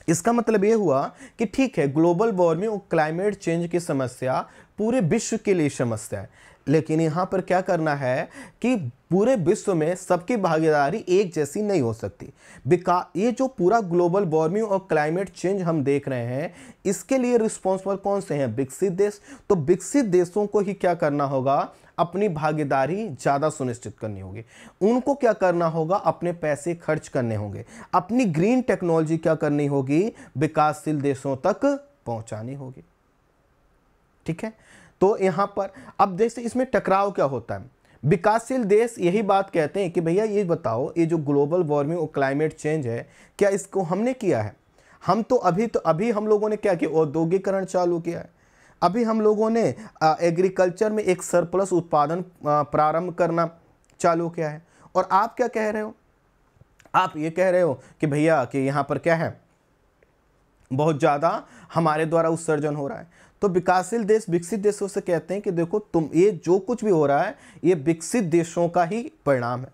[SPEAKER 1] इसका मतलब ये हुआ कि ठीक है ग्लोबल वार्मिंग और क्लाइमेट चेंज की समस्या पूरे विश्व के लिए समस्या है लेकिन यहाँ पर क्या करना है कि पूरे विश्व में सबकी भागीदारी एक जैसी नहीं हो सकती बिका ये जो पूरा ग्लोबल वार्मिंग और क्लाइमेट चेंज हम देख रहे हैं इसके लिए रिस्पॉन्सिबल कौन से हैं विकसित देश तो विकसित देशों को ही क्या करना होगा अपनी भागीदारी ज़्यादा सुनिश्चित करनी होगी उनको क्या करना होगा अपने पैसे खर्च करने होंगे अपनी ग्रीन टेक्नोलॉजी क्या करनी होगी विकासशील देशों तक पहुँचानी होगी ठीक है तो यहाँ पर अब जैसे इसमें टकराव क्या होता है विकासशील देश यही बात कहते हैं कि भैया ये बताओ ये जो ग्लोबल वार्मिंग और क्लाइमेट चेंज है क्या इसको हमने किया है हम तो अभी तो अभी हम लोगों ने क्या किया औद्योगिकरण चालू किया है अभी हम लोगों ने एग्रीकल्चर में एक सरप्लस उत्पादन प्रारंभ करना चालू किया है और आप क्या कह रहे हो आप ये कह रहे हो कि भैया कि यहाँ पर क्या है बहुत ज़्यादा हमारे द्वारा उत्सर्जन हो रहा है तो विकासशील देश विकसित देशों से कहते हैं कि देखो तुम ये जो कुछ भी हो रहा है ये विकसित देशों का ही परिणाम है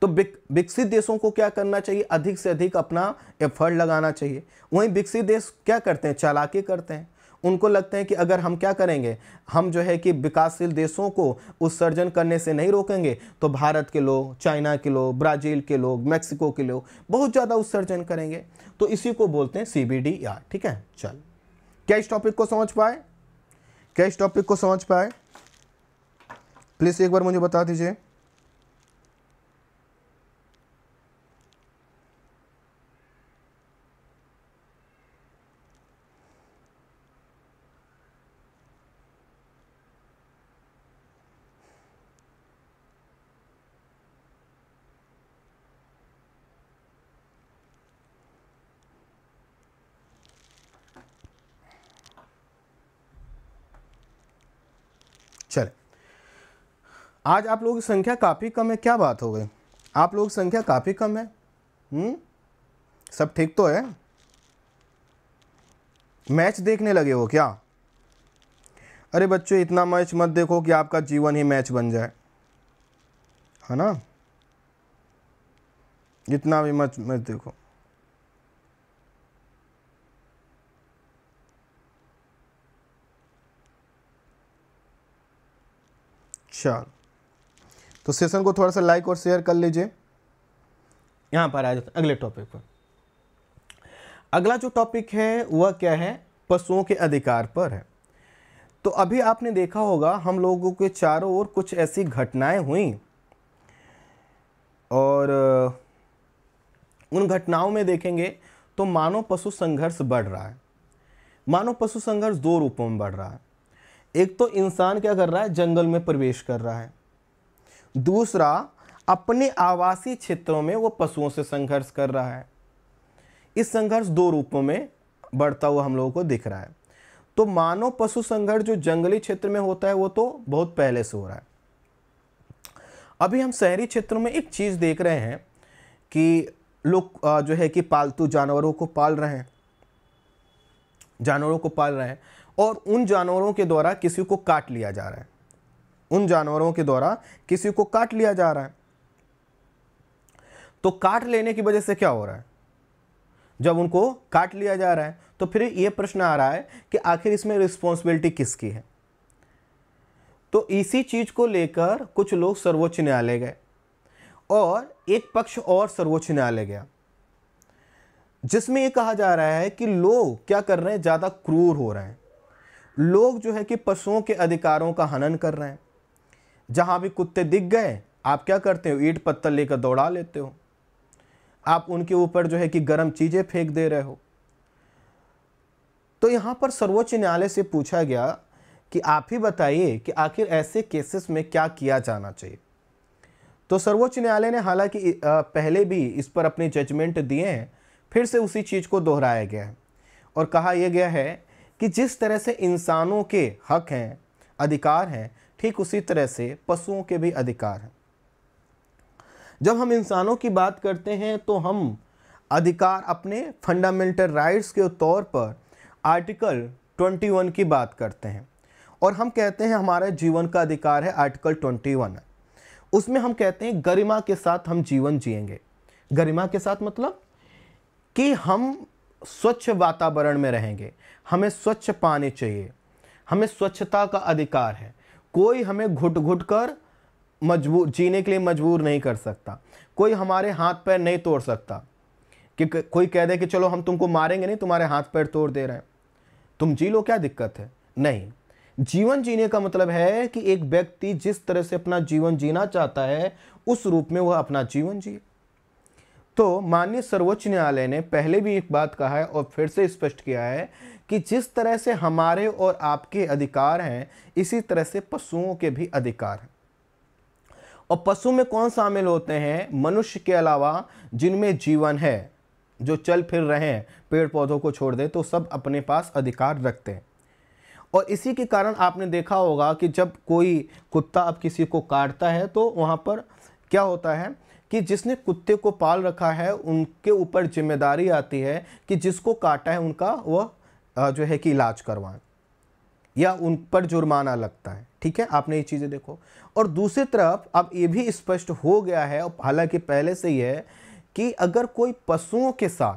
[SPEAKER 1] तो विकसित देशों को क्या करना चाहिए अधिक से अधिक अपना एफर्ट लगाना चाहिए वहीं विकसित देश क्या करते हैं चालाकी करते हैं उनको लगते हैं कि अगर हम क्या करेंगे हम जो है कि विकासशील देशों को उत्सर्जन करने से नहीं रोकेंगे तो भारत के लोग चाइना के लोग ब्राज़ील के लोग मैक्सिको के लोग बहुत ज़्यादा उत्सर्जन करेंगे तो इसी को बोलते हैं सी बी e ठीक है चल क्या इस टॉपिक को समझ पाए क्या इस टॉपिक को समझ पाए प्लीज़ एक बार मुझे बता दीजिए आज आप लोगों की संख्या काफ़ी कम है क्या बात हो गई आप लोगों की संख्या काफ़ी कम है हुँ? हम्म? सब ठीक तो है मैच देखने लगे हो क्या अरे बच्चों इतना मैच मत देखो कि आपका जीवन ही मैच बन जाए है ना इतना भी मैच मत देखो चलो तो सेशन को थोड़ा सा लाइक और शेयर कर लीजिए यहाँ पर आ जाते अगले टॉपिक पर अगला जो टॉपिक है वह क्या है पशुओं के अधिकार पर है तो अभी आपने देखा होगा हम लोगों के चारों ओर कुछ ऐसी घटनाएं हुई और उन घटनाओं में देखेंगे तो मानव पशु संघर्ष बढ़ रहा है मानव पशु संघर्ष दो रूपों में बढ़ रहा है एक तो इंसान क्या कर रहा है जंगल में प्रवेश कर रहा है दूसरा अपने आवासीय क्षेत्रों में वो पशुओं से संघर्ष कर रहा है इस संघर्ष दो रूपों में बढ़ता हुआ हम लोगों को दिख रहा है तो मानव पशु संघर्ष जो जंगली क्षेत्र में होता है वो तो बहुत पहले से हो रहा है अभी हम शहरी क्षेत्रों में एक चीज़ देख रहे हैं कि लोग जो है कि पालतू जानवरों को पाल रहे हैं जानवरों को पाल रहे हैं और उन जानवरों के द्वारा किसी को काट लिया जा रहा है उन जानवरों के द्वारा किसी को काट लिया जा रहा है तो काट लेने की वजह से क्या हो रहा है जब उनको काट लिया जा रहा है तो फिर यह प्रश्न आ रहा है कि आखिर इसमें रिस्पॉन्सिबिलिटी किसकी है तो इसी चीज़ को लेकर कुछ लोग सर्वोच्च न्यायालय गए और एक पक्ष और सर्वोच्च न्यायालय गया जिसमें यह कहा जा रहा है कि लोग क्या कर रहे हैं ज़्यादा क्रूर हो रहे हैं लोग जो है कि पशुओं के अधिकारों का हनन कर रहे हैं जहाँ भी कुत्ते दिख गए आप क्या करते हो ईट पत्थर लेकर दौड़ा लेते हो आप उनके ऊपर जो है कि गर्म चीज़ें फेंक दे रहे हो तो यहाँ पर सर्वोच्च न्यायालय से पूछा गया कि आप ही बताइए कि आखिर ऐसे केसेस में क्या किया जाना चाहिए तो सर्वोच्च न्यायालय ने हालांकि पहले भी इस पर अपने जजमेंट दिए हैं फिर से उसी चीज़ को दोहराया गया है और कहा यह गया है कि जिस तरह से इंसानों के हक हैं अधिकार हैं ठीक उसी तरह से पशुओं के भी अधिकार हैं जब हम इंसानों की बात करते हैं तो हम अधिकार अपने फंडामेंटल राइट्स के तौर पर आर्टिकल 21 की बात करते हैं और हम कहते हैं हमारे जीवन का अधिकार है आर्टिकल 21 उसमें हम कहते हैं गरिमा के साथ हम जीवन जिएंगे गरिमा के साथ मतलब कि हम स्वच्छ वातावरण में रहेंगे हमें स्वच्छ पानी चाहिए हमें स्वच्छता का अधिकार है कोई हमें घुट घुट कर मजबूर जीने के लिए मजबूर नहीं कर सकता कोई हमारे हाथ पैर नहीं तोड़ सकता कि कोई कह दे कि चलो हम तुमको मारेंगे नहीं तुम्हारे हाथ पैर तोड़ दे रहे हैं तुम जी लो क्या दिक्कत है नहीं जीवन जीने का मतलब है कि एक व्यक्ति जिस तरह से अपना जीवन जीना चाहता है उस रूप में वह अपना जीवन जिए तो माननीय सर्वोच्च न्यायालय ने पहले भी एक बात कहा है और फिर से स्पष्ट किया है कि जिस तरह से हमारे और आपके अधिकार हैं इसी तरह से पशुओं के भी अधिकार हैं और पशु में कौन शामिल होते हैं मनुष्य के अलावा जिनमें जीवन है जो चल फिर रहे हैं पेड़ पौधों को छोड़ दे तो सब अपने पास अधिकार रखते हैं और इसी के कारण आपने देखा होगा कि जब कोई कुत्ता अब किसी को काटता है तो वहाँ पर क्या होता है कि जिसने कुत्ते को पाल रखा है उनके ऊपर जिम्मेदारी आती है कि जिसको काटा है उनका वह जो है कि इलाज करवाएं या उन पर जुर्माना लगता है ठीक है आपने ये चीज़ें देखो और दूसरी तरफ अब ये भी स्पष्ट हो गया है हालांकि पहले से ही है कि अगर कोई पशुओं के साथ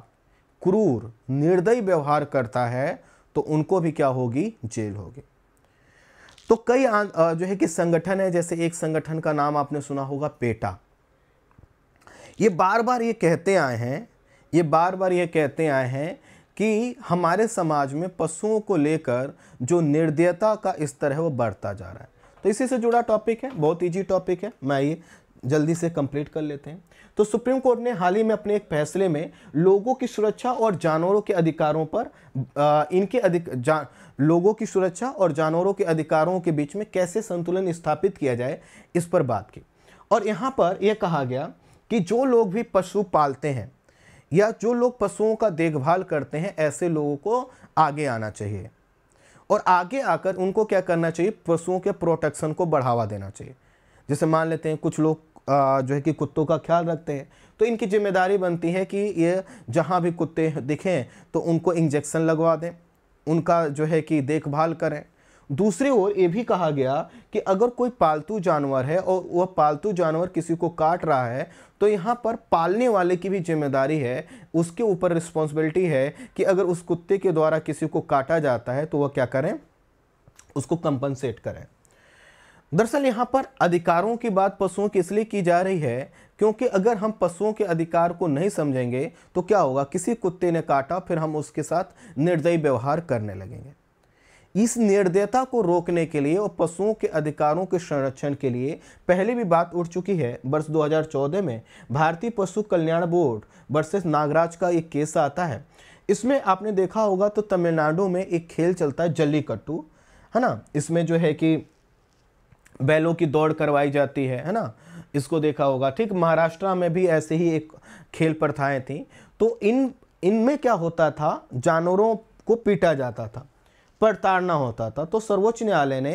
[SPEAKER 1] क्रूर निर्दयी व्यवहार करता है तो उनको भी क्या होगी जेल होगी तो कई जो है कि संगठन है जैसे एक संगठन का नाम आपने सुना होगा पेटा ये बार बार ये कहते आए हैं ये बार बार ये कहते आए हैं कि हमारे समाज में पशुओं को लेकर जो निर्दयता का स्तर है वो बढ़ता जा रहा है तो इसी से जुड़ा टॉपिक है बहुत ईजी टॉपिक है मैं ये जल्दी से कंप्लीट कर लेते हैं तो सुप्रीम कोर्ट ने हाल ही में अपने एक फैसले में लोगों की सुरक्षा और जानवरों के अधिकारों पर आ, इनके अधिक जा लोगों की सुरक्षा और जानवरों के अधिकारों के बीच में कैसे संतुलन स्थापित किया जाए इस पर बात की और यहाँ पर यह कहा गया कि जो लोग भी पशु पालते हैं या जो लोग पशुओं का देखभाल करते हैं ऐसे लोगों को आगे आना चाहिए और आगे आकर उनको क्या करना चाहिए पशुओं के प्रोटेक्शन को बढ़ावा देना चाहिए जैसे मान लेते हैं कुछ लोग जो है कि कुत्तों का ख्याल रखते हैं तो इनकी जिम्मेदारी बनती है कि ये जहाँ भी कुत्ते दिखें तो उनको इंजेक्शन लगवा दें उनका जो है कि देखभाल करें दूसरी ओर ये भी कहा गया कि अगर कोई पालतू जानवर है और वह पालतू जानवर किसी को काट रहा है तो यहाँ पर पालने वाले की भी जिम्मेदारी है उसके ऊपर रिस्पॉन्सिबिलिटी है कि अगर उस कुत्ते के द्वारा किसी को काटा जाता है तो वह क्या करें उसको कंपनसेट करें दरअसल यहाँ पर अधिकारों की बात पशुओं की इसलिए की जा रही है क्योंकि अगर हम पशुओं के अधिकार को नहीं समझेंगे तो क्या होगा किसी कुत्ते ने काटा फिर हम उसके साथ निर्दयी व्यवहार करने लगेंगे इस निर्दयता को रोकने के लिए और पशुओं के अधिकारों के संरक्षण के लिए पहले भी बात उठ चुकी है वर्ष 2014 में भारतीय पशु कल्याण बोर्ड वर्सेस नागराज का एक केस आता है इसमें आपने देखा होगा तो तमिलनाडु में एक खेल चलता है जल्लीकट्टू है ना इसमें जो है कि बैलों की दौड़ करवाई जाती है है ना इसको देखा होगा ठीक महाराष्ट्र में भी ऐसे ही एक खेल प्रथाएँ थी तो इन इनमें क्या होता था जानवरों को पीटा जाता था पर ताड़ना होता था तो सर्वोच्च न्यायालय ने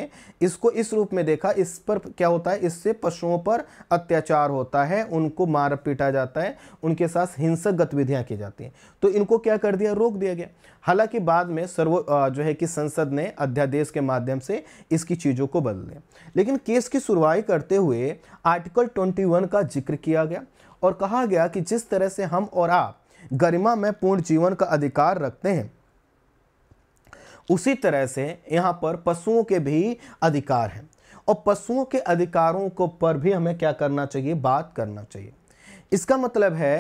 [SPEAKER 1] इसको इस रूप में देखा इस पर क्या होता है इससे पशुओं पर अत्याचार होता है उनको मार पीटा जाता है उनके साथ हिंसक गतिविधियाँ की जाती हैं तो इनको क्या कर दिया रोक दिया गया हालांकि बाद में सर्वो जो है कि संसद ने अध्यादेश के माध्यम से इसकी चीज़ों को बदल दिया लेकिन केस की सुनवाई करते हुए आर्टिकल ट्वेंटी का जिक्र किया गया और कहा गया कि जिस तरह से हम और आप गरिमा में पूर्ण जीवन का अधिकार रखते हैं उसी तरह से यहाँ पर पशुओं के भी अधिकार हैं और पशुओं के अधिकारों को पर भी हमें क्या करना चाहिए बात करना चाहिए इसका मतलब है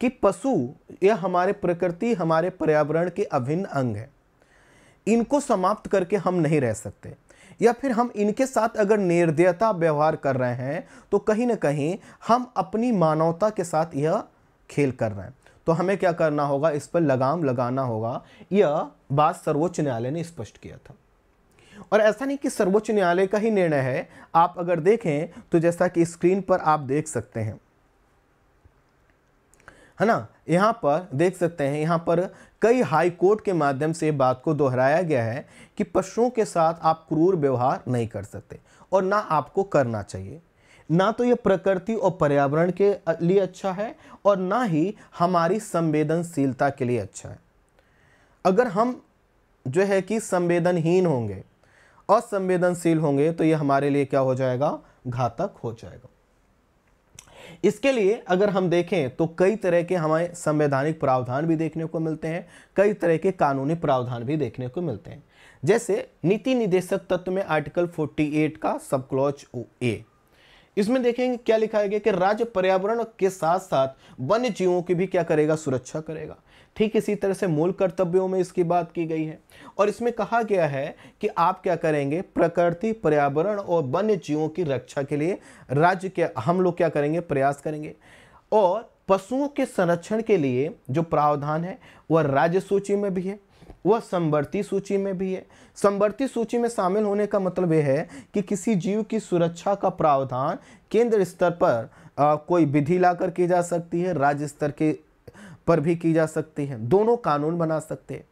[SPEAKER 1] कि पशु यह हमारे प्रकृति हमारे पर्यावरण के अभिन्न अंग है इनको समाप्त करके हम नहीं रह सकते या फिर हम इनके साथ अगर निर्दयता व्यवहार कर रहे हैं तो कहीं ना कहीं हम अपनी मानवता के साथ यह खेल कर रहे हैं तो हमें क्या करना होगा इस पर लगाम लगाना होगा यह बात सर्वोच्च न्यायालय ने स्पष्ट किया था और ऐसा नहीं कि सर्वोच्च न्यायालय का ही निर्णय है आप अगर देखें तो जैसा कि स्क्रीन पर आप देख सकते हैं है ना यहाँ पर देख सकते हैं यहाँ पर कई हाई कोर्ट के माध्यम से बात को दोहराया गया है कि पशुओं के साथ आप क्रूर व्यवहार नहीं कर सकते और ना आपको करना चाहिए ना तो ये प्रकृति और पर्यावरण के लिए अच्छा है और ना ही हमारी संवेदनशीलता के लिए अच्छा है अगर हम जो है कि संवेदनहीन होंगे असंवेदनशील होंगे तो ये हमारे लिए क्या हो जाएगा घातक हो जाएगा इसके लिए अगर हम देखें तो कई तरह के हमारे संवैधानिक प्रावधान भी देखने को मिलते हैं कई तरह के कानूनी प्रावधान भी देखने को मिलते हैं जैसे नीति निदेशक तत्व में आर्टिकल 48 का सब क्लॉज ए इसमें देखेंगे क्या लिखा है कि राज्य पर्यावरण के साथ साथ वन्य जीवों की भी क्या करेगा सुरक्षा करेगा ठीक इसी तरह से मूल कर्तव्यों में इसकी बात की गई है और इसमें कहा गया है कि आप क्या करेंगे प्रकृति पर्यावरण और वन्य जीवों की रक्षा के लिए राज्य के हम लोग क्या करेंगे प्रयास करेंगे और पशुओं के संरक्षण के लिए जो प्रावधान है वह राज्य सूची में भी है वह संवर्ती सूची में भी है संवर्ती सूची में शामिल होने का मतलब यह है कि किसी जीव की सुरक्षा का प्रावधान केंद्र स्तर पर आ, कोई विधि लाकर की जा सकती है राज्य स्तर के पर भी की जा सकती है दोनों कानून बना सकते हैं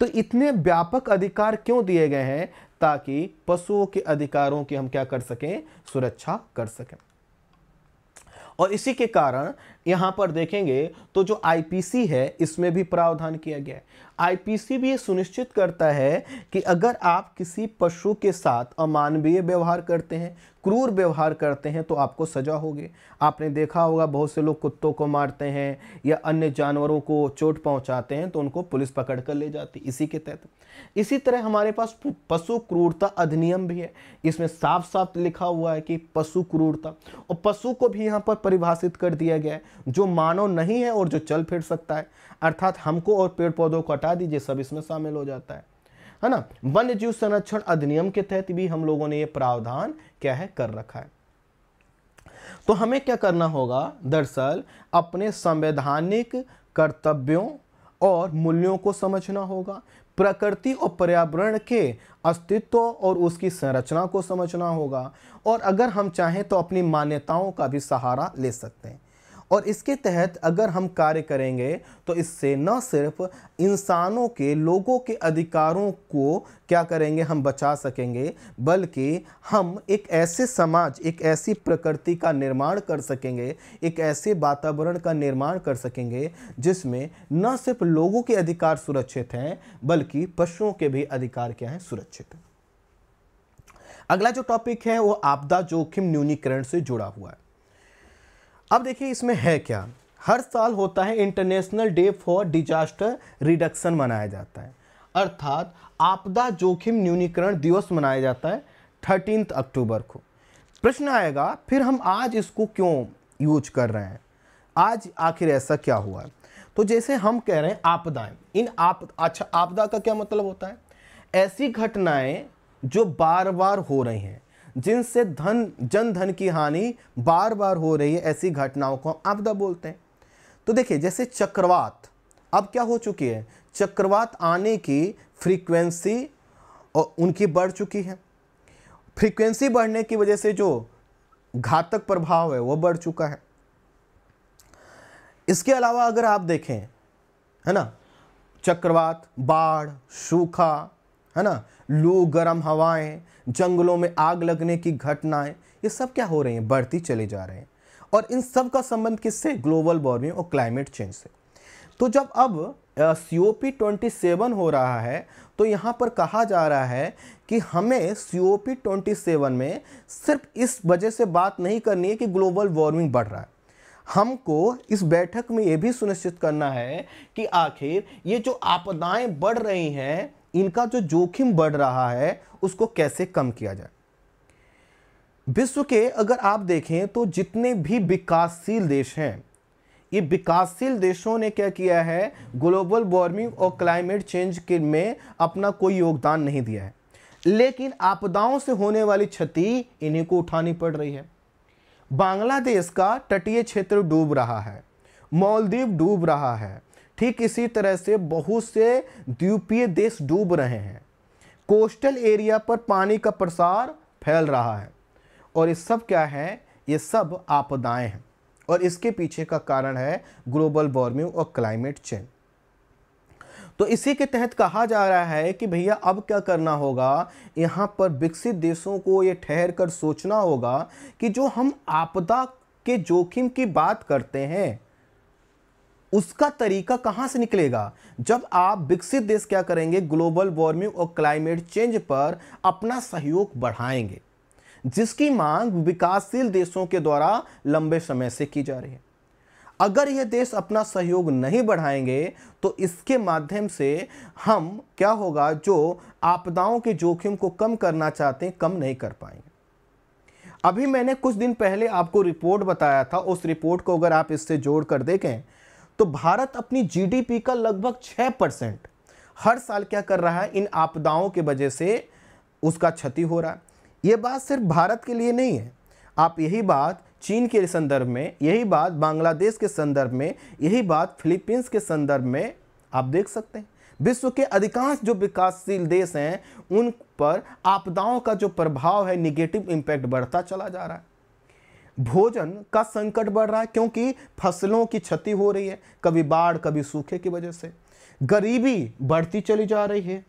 [SPEAKER 1] तो इतने व्यापक अधिकार क्यों दिए गए हैं ताकि पशुओं के अधिकारों की हम क्या कर सकें सुरक्षा कर सकें और इसी के कारण यहां पर देखेंगे तो जो आईपीसी है इसमें भी प्रावधान किया गया है आईपीसी भी ये सुनिश्चित करता है कि अगर आप किसी पशु के साथ अमानवीय व्यवहार करते हैं क्रूर व्यवहार करते हैं तो आपको सजा होगी आपने देखा होगा बहुत से लोग कुत्तों को मारते हैं या अन्य जानवरों को चोट पहुंचाते हैं तो उनको पुलिस पकड़ कर ले जाती इसी के तहत इसी तरह हमारे पास पशु क्रूरता अधिनियम भी है इसमें साफ साफ लिखा हुआ है कि पशु क्रूरता और पशु को भी यहाँ पर परिभाषित कर दिया गया है जो मानव नहीं है और जो चल फिर सकता है अर्थात हमको और पेड़ पौधों को हटा दीजिए सब इसमें शामिल हो जाता है है ना वन्य जीव संरक्षण अधिनियम के तहत भी हम लोगों ने यह प्रावधान क्या है कर रखा है तो हमें क्या करना होगा दरअसल अपने संवैधानिक कर्तव्यों और मूल्यों को समझना होगा प्रकृति और पर्यावरण के अस्तित्व और उसकी संरचना को समझना होगा और अगर हम चाहें तो अपनी मान्यताओं का भी सहारा ले सकते हैं और इसके तहत अगर हम कार्य करेंगे तो इससे न सिर्फ इंसानों के लोगों के अधिकारों को क्या करेंगे हम बचा सकेंगे बल्कि हम एक ऐसे समाज एक ऐसी प्रकृति का निर्माण कर सकेंगे एक ऐसे वातावरण का निर्माण कर सकेंगे जिसमें न सिर्फ लोगों के अधिकार सुरक्षित हैं बल्कि पशुओं के भी अधिकार क्या हैं सुरक्षित हैं अगला जो टॉपिक है वो आपदा जोखिम न्यूनीकरण से जुड़ा हुआ है अब देखिए इसमें है क्या हर साल होता है international day for disaster reduction मनाया जाता है अर्थात आपदा जोखिम न्यूनीकरण दिवस मनाया जाता है थर्टीन अक्टूबर को प्रश्न आएगा फिर हम आज इसको क्यों यूज कर रहे हैं आज आखिर ऐसा क्या हुआ है तो जैसे हम कह रहे हैं आपदाएं इन आप अच्छा आपदा का क्या मतलब होता है ऐसी घटनाएं जो बार बार हो रही हैं जिनसे धन जन धन की हानि बार बार हो रही है ऐसी घटनाओं को आपदा बोलते हैं तो देखिए जैसे चक्रवात अब क्या हो चुकी है चक्रवात आने की फ्रीक्वेंसी उनकी बढ़ चुकी है फ्रीक्वेंसी बढ़ने की वजह से जो घातक प्रभाव है वो बढ़ चुका है इसके अलावा अगर आप देखें है ना चक्रवात बाढ़ सूखा है ना लू गर्म हवाएं जंगलों में आग लगने की घटनाएं ये सब क्या हो रही हैं बढ़ती चले जा रहे हैं और इन सब का संबंध किससे ग्लोबल वार्मिंग और क्लाइमेट चेंज से तो जब अब C O P twenty seven हो रहा है तो यहाँ पर कहा जा रहा है कि हमें C O P twenty seven में सिर्फ इस वजह से बात नहीं करनी है कि ग्लोबल वार्मिंग बढ़ रहा है हमको इस बैठक में ये भी सुनिश्चित करना है कि आखिर ये जो आपदाएं बढ़ रही हैं इनका जो जोखिम बढ़ रहा है उसको कैसे कम किया जाए विश्व के अगर आप देखें तो जितने भी विकासशील देश हैं ये विकासशील देशों ने क्या किया है ग्लोबल वार्मिंग और क्लाइमेट चेंज के में अपना कोई योगदान नहीं दिया है लेकिन आपदाओं से होने वाली क्षति इन्हीं को उठानी पड़ रही है बांग्लादेश का तटीय क्षेत्र डूब रहा है मालदीव डूब रहा है ठीक इसी तरह से बहुत से द्वीपीय देश डूब रहे हैं कोस्टल एरिया पर पानी का प्रसार फैल रहा है और ये सब क्या है ये सब आपदाएं हैं और इसके पीछे का कारण है ग्लोबल वार्मिंग और क्लाइमेट चेंज तो इसी के तहत कहा जा रहा है कि भैया अब क्या करना होगा यहाँ पर विकसित देशों को ये ठहर कर सोचना होगा कि जो हम आपदा के जोखिम की बात करते हैं उसका तरीका कहां से निकलेगा जब आप विकसित देश क्या करेंगे ग्लोबल वार्मिंग और क्लाइमेट चेंज पर अपना सहयोग बढ़ाएंगे जिसकी मांग विकासशील देशों के द्वारा लंबे समय से की जा रही है अगर यह देश अपना सहयोग नहीं बढ़ाएंगे तो इसके माध्यम से हम क्या होगा जो आपदाओं के जोखिम को कम करना चाहते हैं कम नहीं कर पाएंगे अभी मैंने कुछ दिन पहले आपको रिपोर्ट बताया था उस रिपोर्ट को अगर आप इससे जोड़ कर देखें तो भारत अपनी जीडीपी का लगभग छः परसेंट हर साल क्या कर रहा है इन आपदाओं के वजह से उसका क्षति हो रहा है ये बात सिर्फ भारत के लिए नहीं है आप यही बात चीन के संदर्भ में यही बात बांग्लादेश के संदर्भ में यही बात फिलीपींस के संदर्भ में आप देख सकते हैं विश्व के अधिकांश जो विकासशील देश हैं उन पर आपदाओं का जो प्रभाव है निगेटिव इम्पैक्ट बढ़ता चला जा रहा है भोजन का संकट बढ़ रहा है क्योंकि फसलों की क्षति हो रही है कभी बाढ़ कभी सूखे की वजह से गरीबी बढ़ती चली जा रही है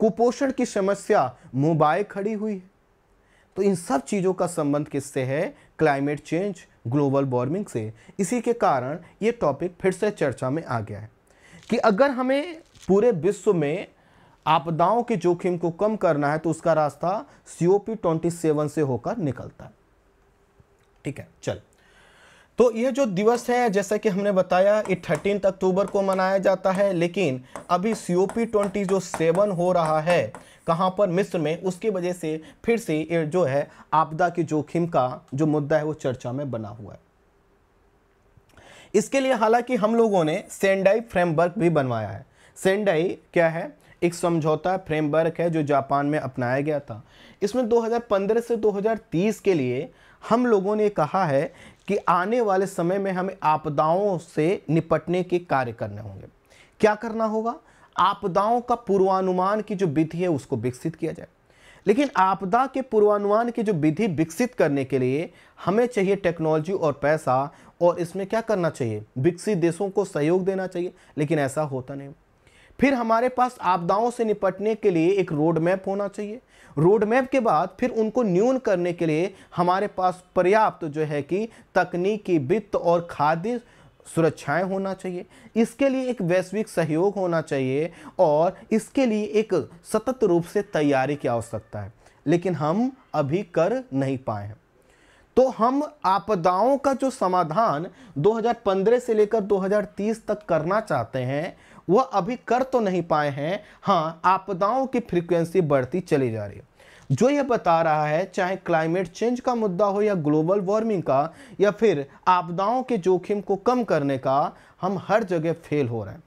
[SPEAKER 1] कुपोषण की समस्या मोबाइल खड़ी हुई है तो इन सब चीज़ों का संबंध किससे है क्लाइमेट चेंज ग्लोबल वार्मिंग से इसी के कारण ये टॉपिक फिर से चर्चा में आ गया है कि अगर हमें पूरे विश्व में आपदाओं के जोखिम को कम करना है तो उसका रास्ता C O P twenty seven से होकर निकलता है ठीक है चल तो यह जो दिवस है जैसा कि हमने बताया ये थर्टीन अक्टूबर को मनाया जाता है लेकिन अभी सी ओ पी ट्वेंटी जो सेवन हो रहा है कहाँ पर मिस्र में उसकी वजह से फिर से ये जो है आपदा के जोखिम का जो मुद्दा है वो चर्चा में बना हुआ है इसके लिए हालांकि हम लोगों ने सेंडाई फ्रेमवर्क भी बनवाया है सेंडाई क्या है एक समझौता फ्रेमवर्क है जो जापान में अपनाया गया था इसमें 2015 से 2030 के लिए हम लोगों ने कहा है कि आने वाले समय में हमें आपदाओं से निपटने के कार्य करने होंगे क्या करना होगा आपदाओं का पूर्वानुमान की जो विधि है उसको विकसित किया जाए लेकिन आपदा के पूर्वानुमान की जो विधि विकसित करने के लिए हमें चाहिए टेक्नोलॉजी और पैसा और इसमें क्या करना चाहिए विकसित देशों को सहयोग देना चाहिए लेकिन ऐसा होता नहीं फिर हमारे पास आपदाओं से निपटने के लिए एक रोड मैप होना चाहिए रोड मैप के बाद फिर उनको न्यून करने के लिए हमारे पास पर्याप्त जो है कि तकनीकी वित्त और खाद्य सुरक्षाएं होना चाहिए इसके लिए एक वैश्विक सहयोग होना चाहिए और इसके लिए एक सतत रूप से तैयारी की आवश्यकता है लेकिन हम अभी कर नहीं पाए हैं तो हम आपदाओं का जो समाधान 2015 से लेकर 2030 तक करना चाहते हैं वह अभी कर तो नहीं पाए हैं हाँ आपदाओं की फ्रीक्वेंसी बढ़ती चली जा रही है जो यह बता रहा है चाहे क्लाइमेट चेंज का मुद्दा हो या ग्लोबल वार्मिंग का या फिर आपदाओं के जोखिम को कम करने का हम हर जगह फेल हो रहे हैं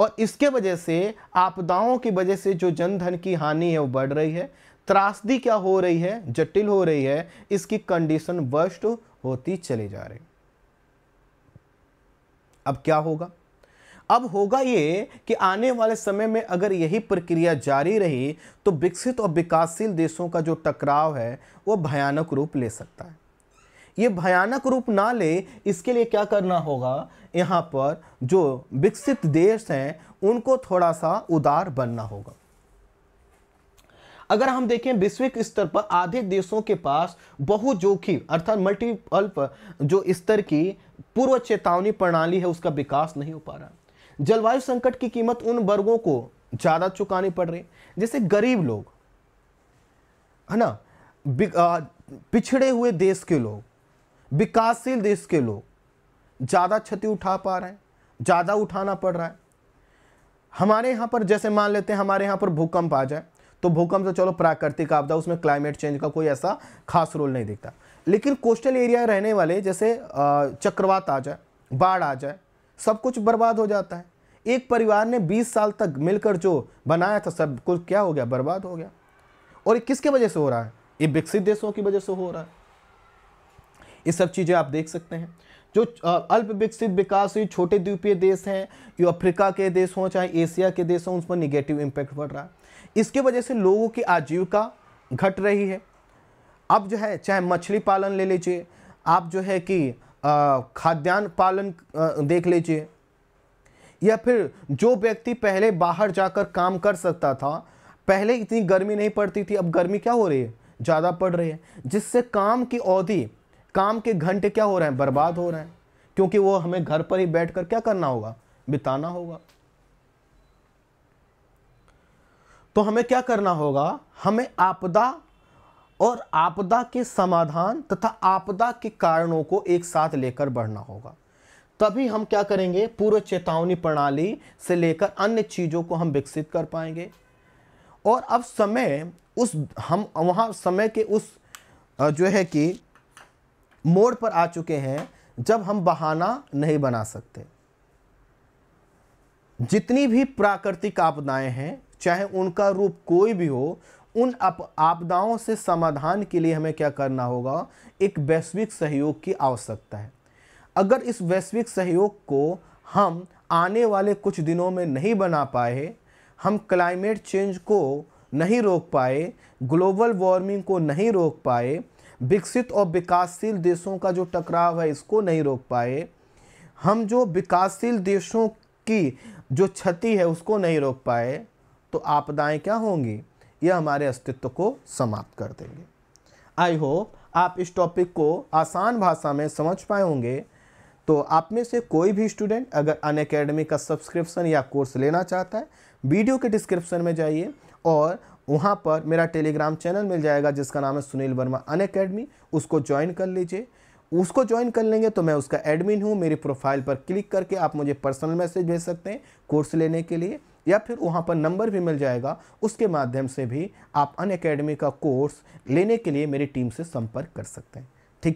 [SPEAKER 1] और इसके वजह से आपदाओं की वजह से जो जनधन की हानि है वो बढ़ रही है त्रासदी क्या हो रही है जटिल हो रही है इसकी कंडीशन वर्ष होती चली जा रही अब क्या होगा अब होगा ये कि आने वाले समय में अगर यही प्रक्रिया जारी रही तो विकसित और विकासशील देशों का जो टकराव है वो भयानक रूप ले सकता है ये भयानक रूप ना ले इसके लिए क्या करना होगा यहाँ पर जो विकसित देश हैं उनको थोड़ा सा उदार बनना होगा अगर हम देखें वैश्विक स्तर पर आधे देशों के पास बहु जोखिम अर्थात मल्टीपल्प जो स्तर की पूर्व चेतावनी प्रणाली है उसका विकास नहीं हो पा रहा जलवायु संकट की कीमत उन वर्गों को ज़्यादा चुकानी पड़ रही जैसे गरीब लोग है ना पिछड़े हुए देश के लोग विकासशील देश के लोग ज़्यादा क्षति उठा पा रहे हैं ज़्यादा उठाना पड़ रहा है हमारे यहाँ पर जैसे मान लेते हैं हमारे यहाँ पर भूकंप आ जाए तो भूकंप तो चलो प्राकृतिक आपदा उसमें क्लाइमेट चेंज का कोई ऐसा खास रोल नहीं दिखता लेकिन कोस्टल एरिया रहने वाले जैसे चक्रवात आ जाए बाढ़ आ जाए सब कुछ बर्बाद हो जाता है एक परिवार ने 20 साल तक मिलकर जो बनाया था सब कुछ क्या हो गया बर्बाद हो गया और ये किसके वजह से हो रहा है ये विकसित देशों की वजह से हो रहा है ये सब चीज़ें आप देख सकते हैं जो अल्प विकसित विकासशील छोटे द्वीपीय देश हैं जो अफ्रीका के देश हों चाहे एशिया के देश हों उस पर निगेटिव इम्पैक्ट पड़ रहा है इसके वजह से लोगों की आजीविका घट रही है अब जो है चाहे मछली पालन ले लीजिए आप जो है कि खाद्यान्न पालन देख लीजिए या फिर जो व्यक्ति पहले बाहर जाकर काम कर सकता था पहले इतनी गर्मी नहीं पड़ती थी अब गर्मी क्या हो रही है ज़्यादा पड़ रही है जिससे काम की अवधि काम के घंटे क्या हो रहे हैं बर्बाद हो रहे हैं क्योंकि वो हमें घर पर ही बैठकर क्या करना होगा बिताना होगा तो हमें क्या करना होगा हमें आपदा और आपदा के समाधान तथा आपदा के कारणों को एक साथ लेकर बढ़ना होगा तभी हम क्या करेंगे पूर्व चेतावनी प्रणाली से लेकर अन्य चीज़ों को हम विकसित कर पाएंगे और अब समय उस हम वहाँ समय के उस जो है कि मोड़ पर आ चुके हैं जब हम बहाना नहीं बना सकते जितनी भी प्राकृतिक आपदाएं हैं चाहे उनका रूप कोई भी हो उन आपदाओं से समाधान के लिए हमें क्या करना होगा एक वैश्विक सहयोग की आवश्यकता है अगर इस वैश्विक सहयोग को हम आने वाले कुछ दिनों में नहीं बना पाए हम क्लाइमेट चेंज को नहीं रोक पाए ग्लोबल वार्मिंग को नहीं रोक पाए विकसित और विकासशील देशों का जो टकराव है इसको नहीं रोक पाए हम जो विकासशील देशों की जो क्षति है उसको नहीं रोक पाए तो आपदाएं क्या होंगी यह हमारे अस्तित्व को समाप्त कर देंगे आई होप आप इस टॉपिक को आसान भाषा में समझ पाए होंगे तो आप में से कोई भी स्टूडेंट अगर अन अकेडमी का सब्सक्रिप्शन या कोर्स लेना चाहता है वीडियो के डिस्क्रिप्शन में जाइए और वहाँ पर मेरा टेलीग्राम चैनल मिल जाएगा जिसका नाम है सुनील वर्मा अन अकेडमी उसको ज्वाइन कर लीजिए उसको ज्वाइन कर लेंगे तो मैं उसका एडमिन हूँ मेरी प्रोफाइल पर क्लिक करके आप मुझे पर्सनल मैसेज भेज सकते हैं कोर्स लेने के लिए या फिर वहाँ पर नंबर भी मिल जाएगा उसके माध्यम से भी आप अन अकेडमी का कोर्स लेने के लिए मेरी टीम से संपर्क कर सकते हैं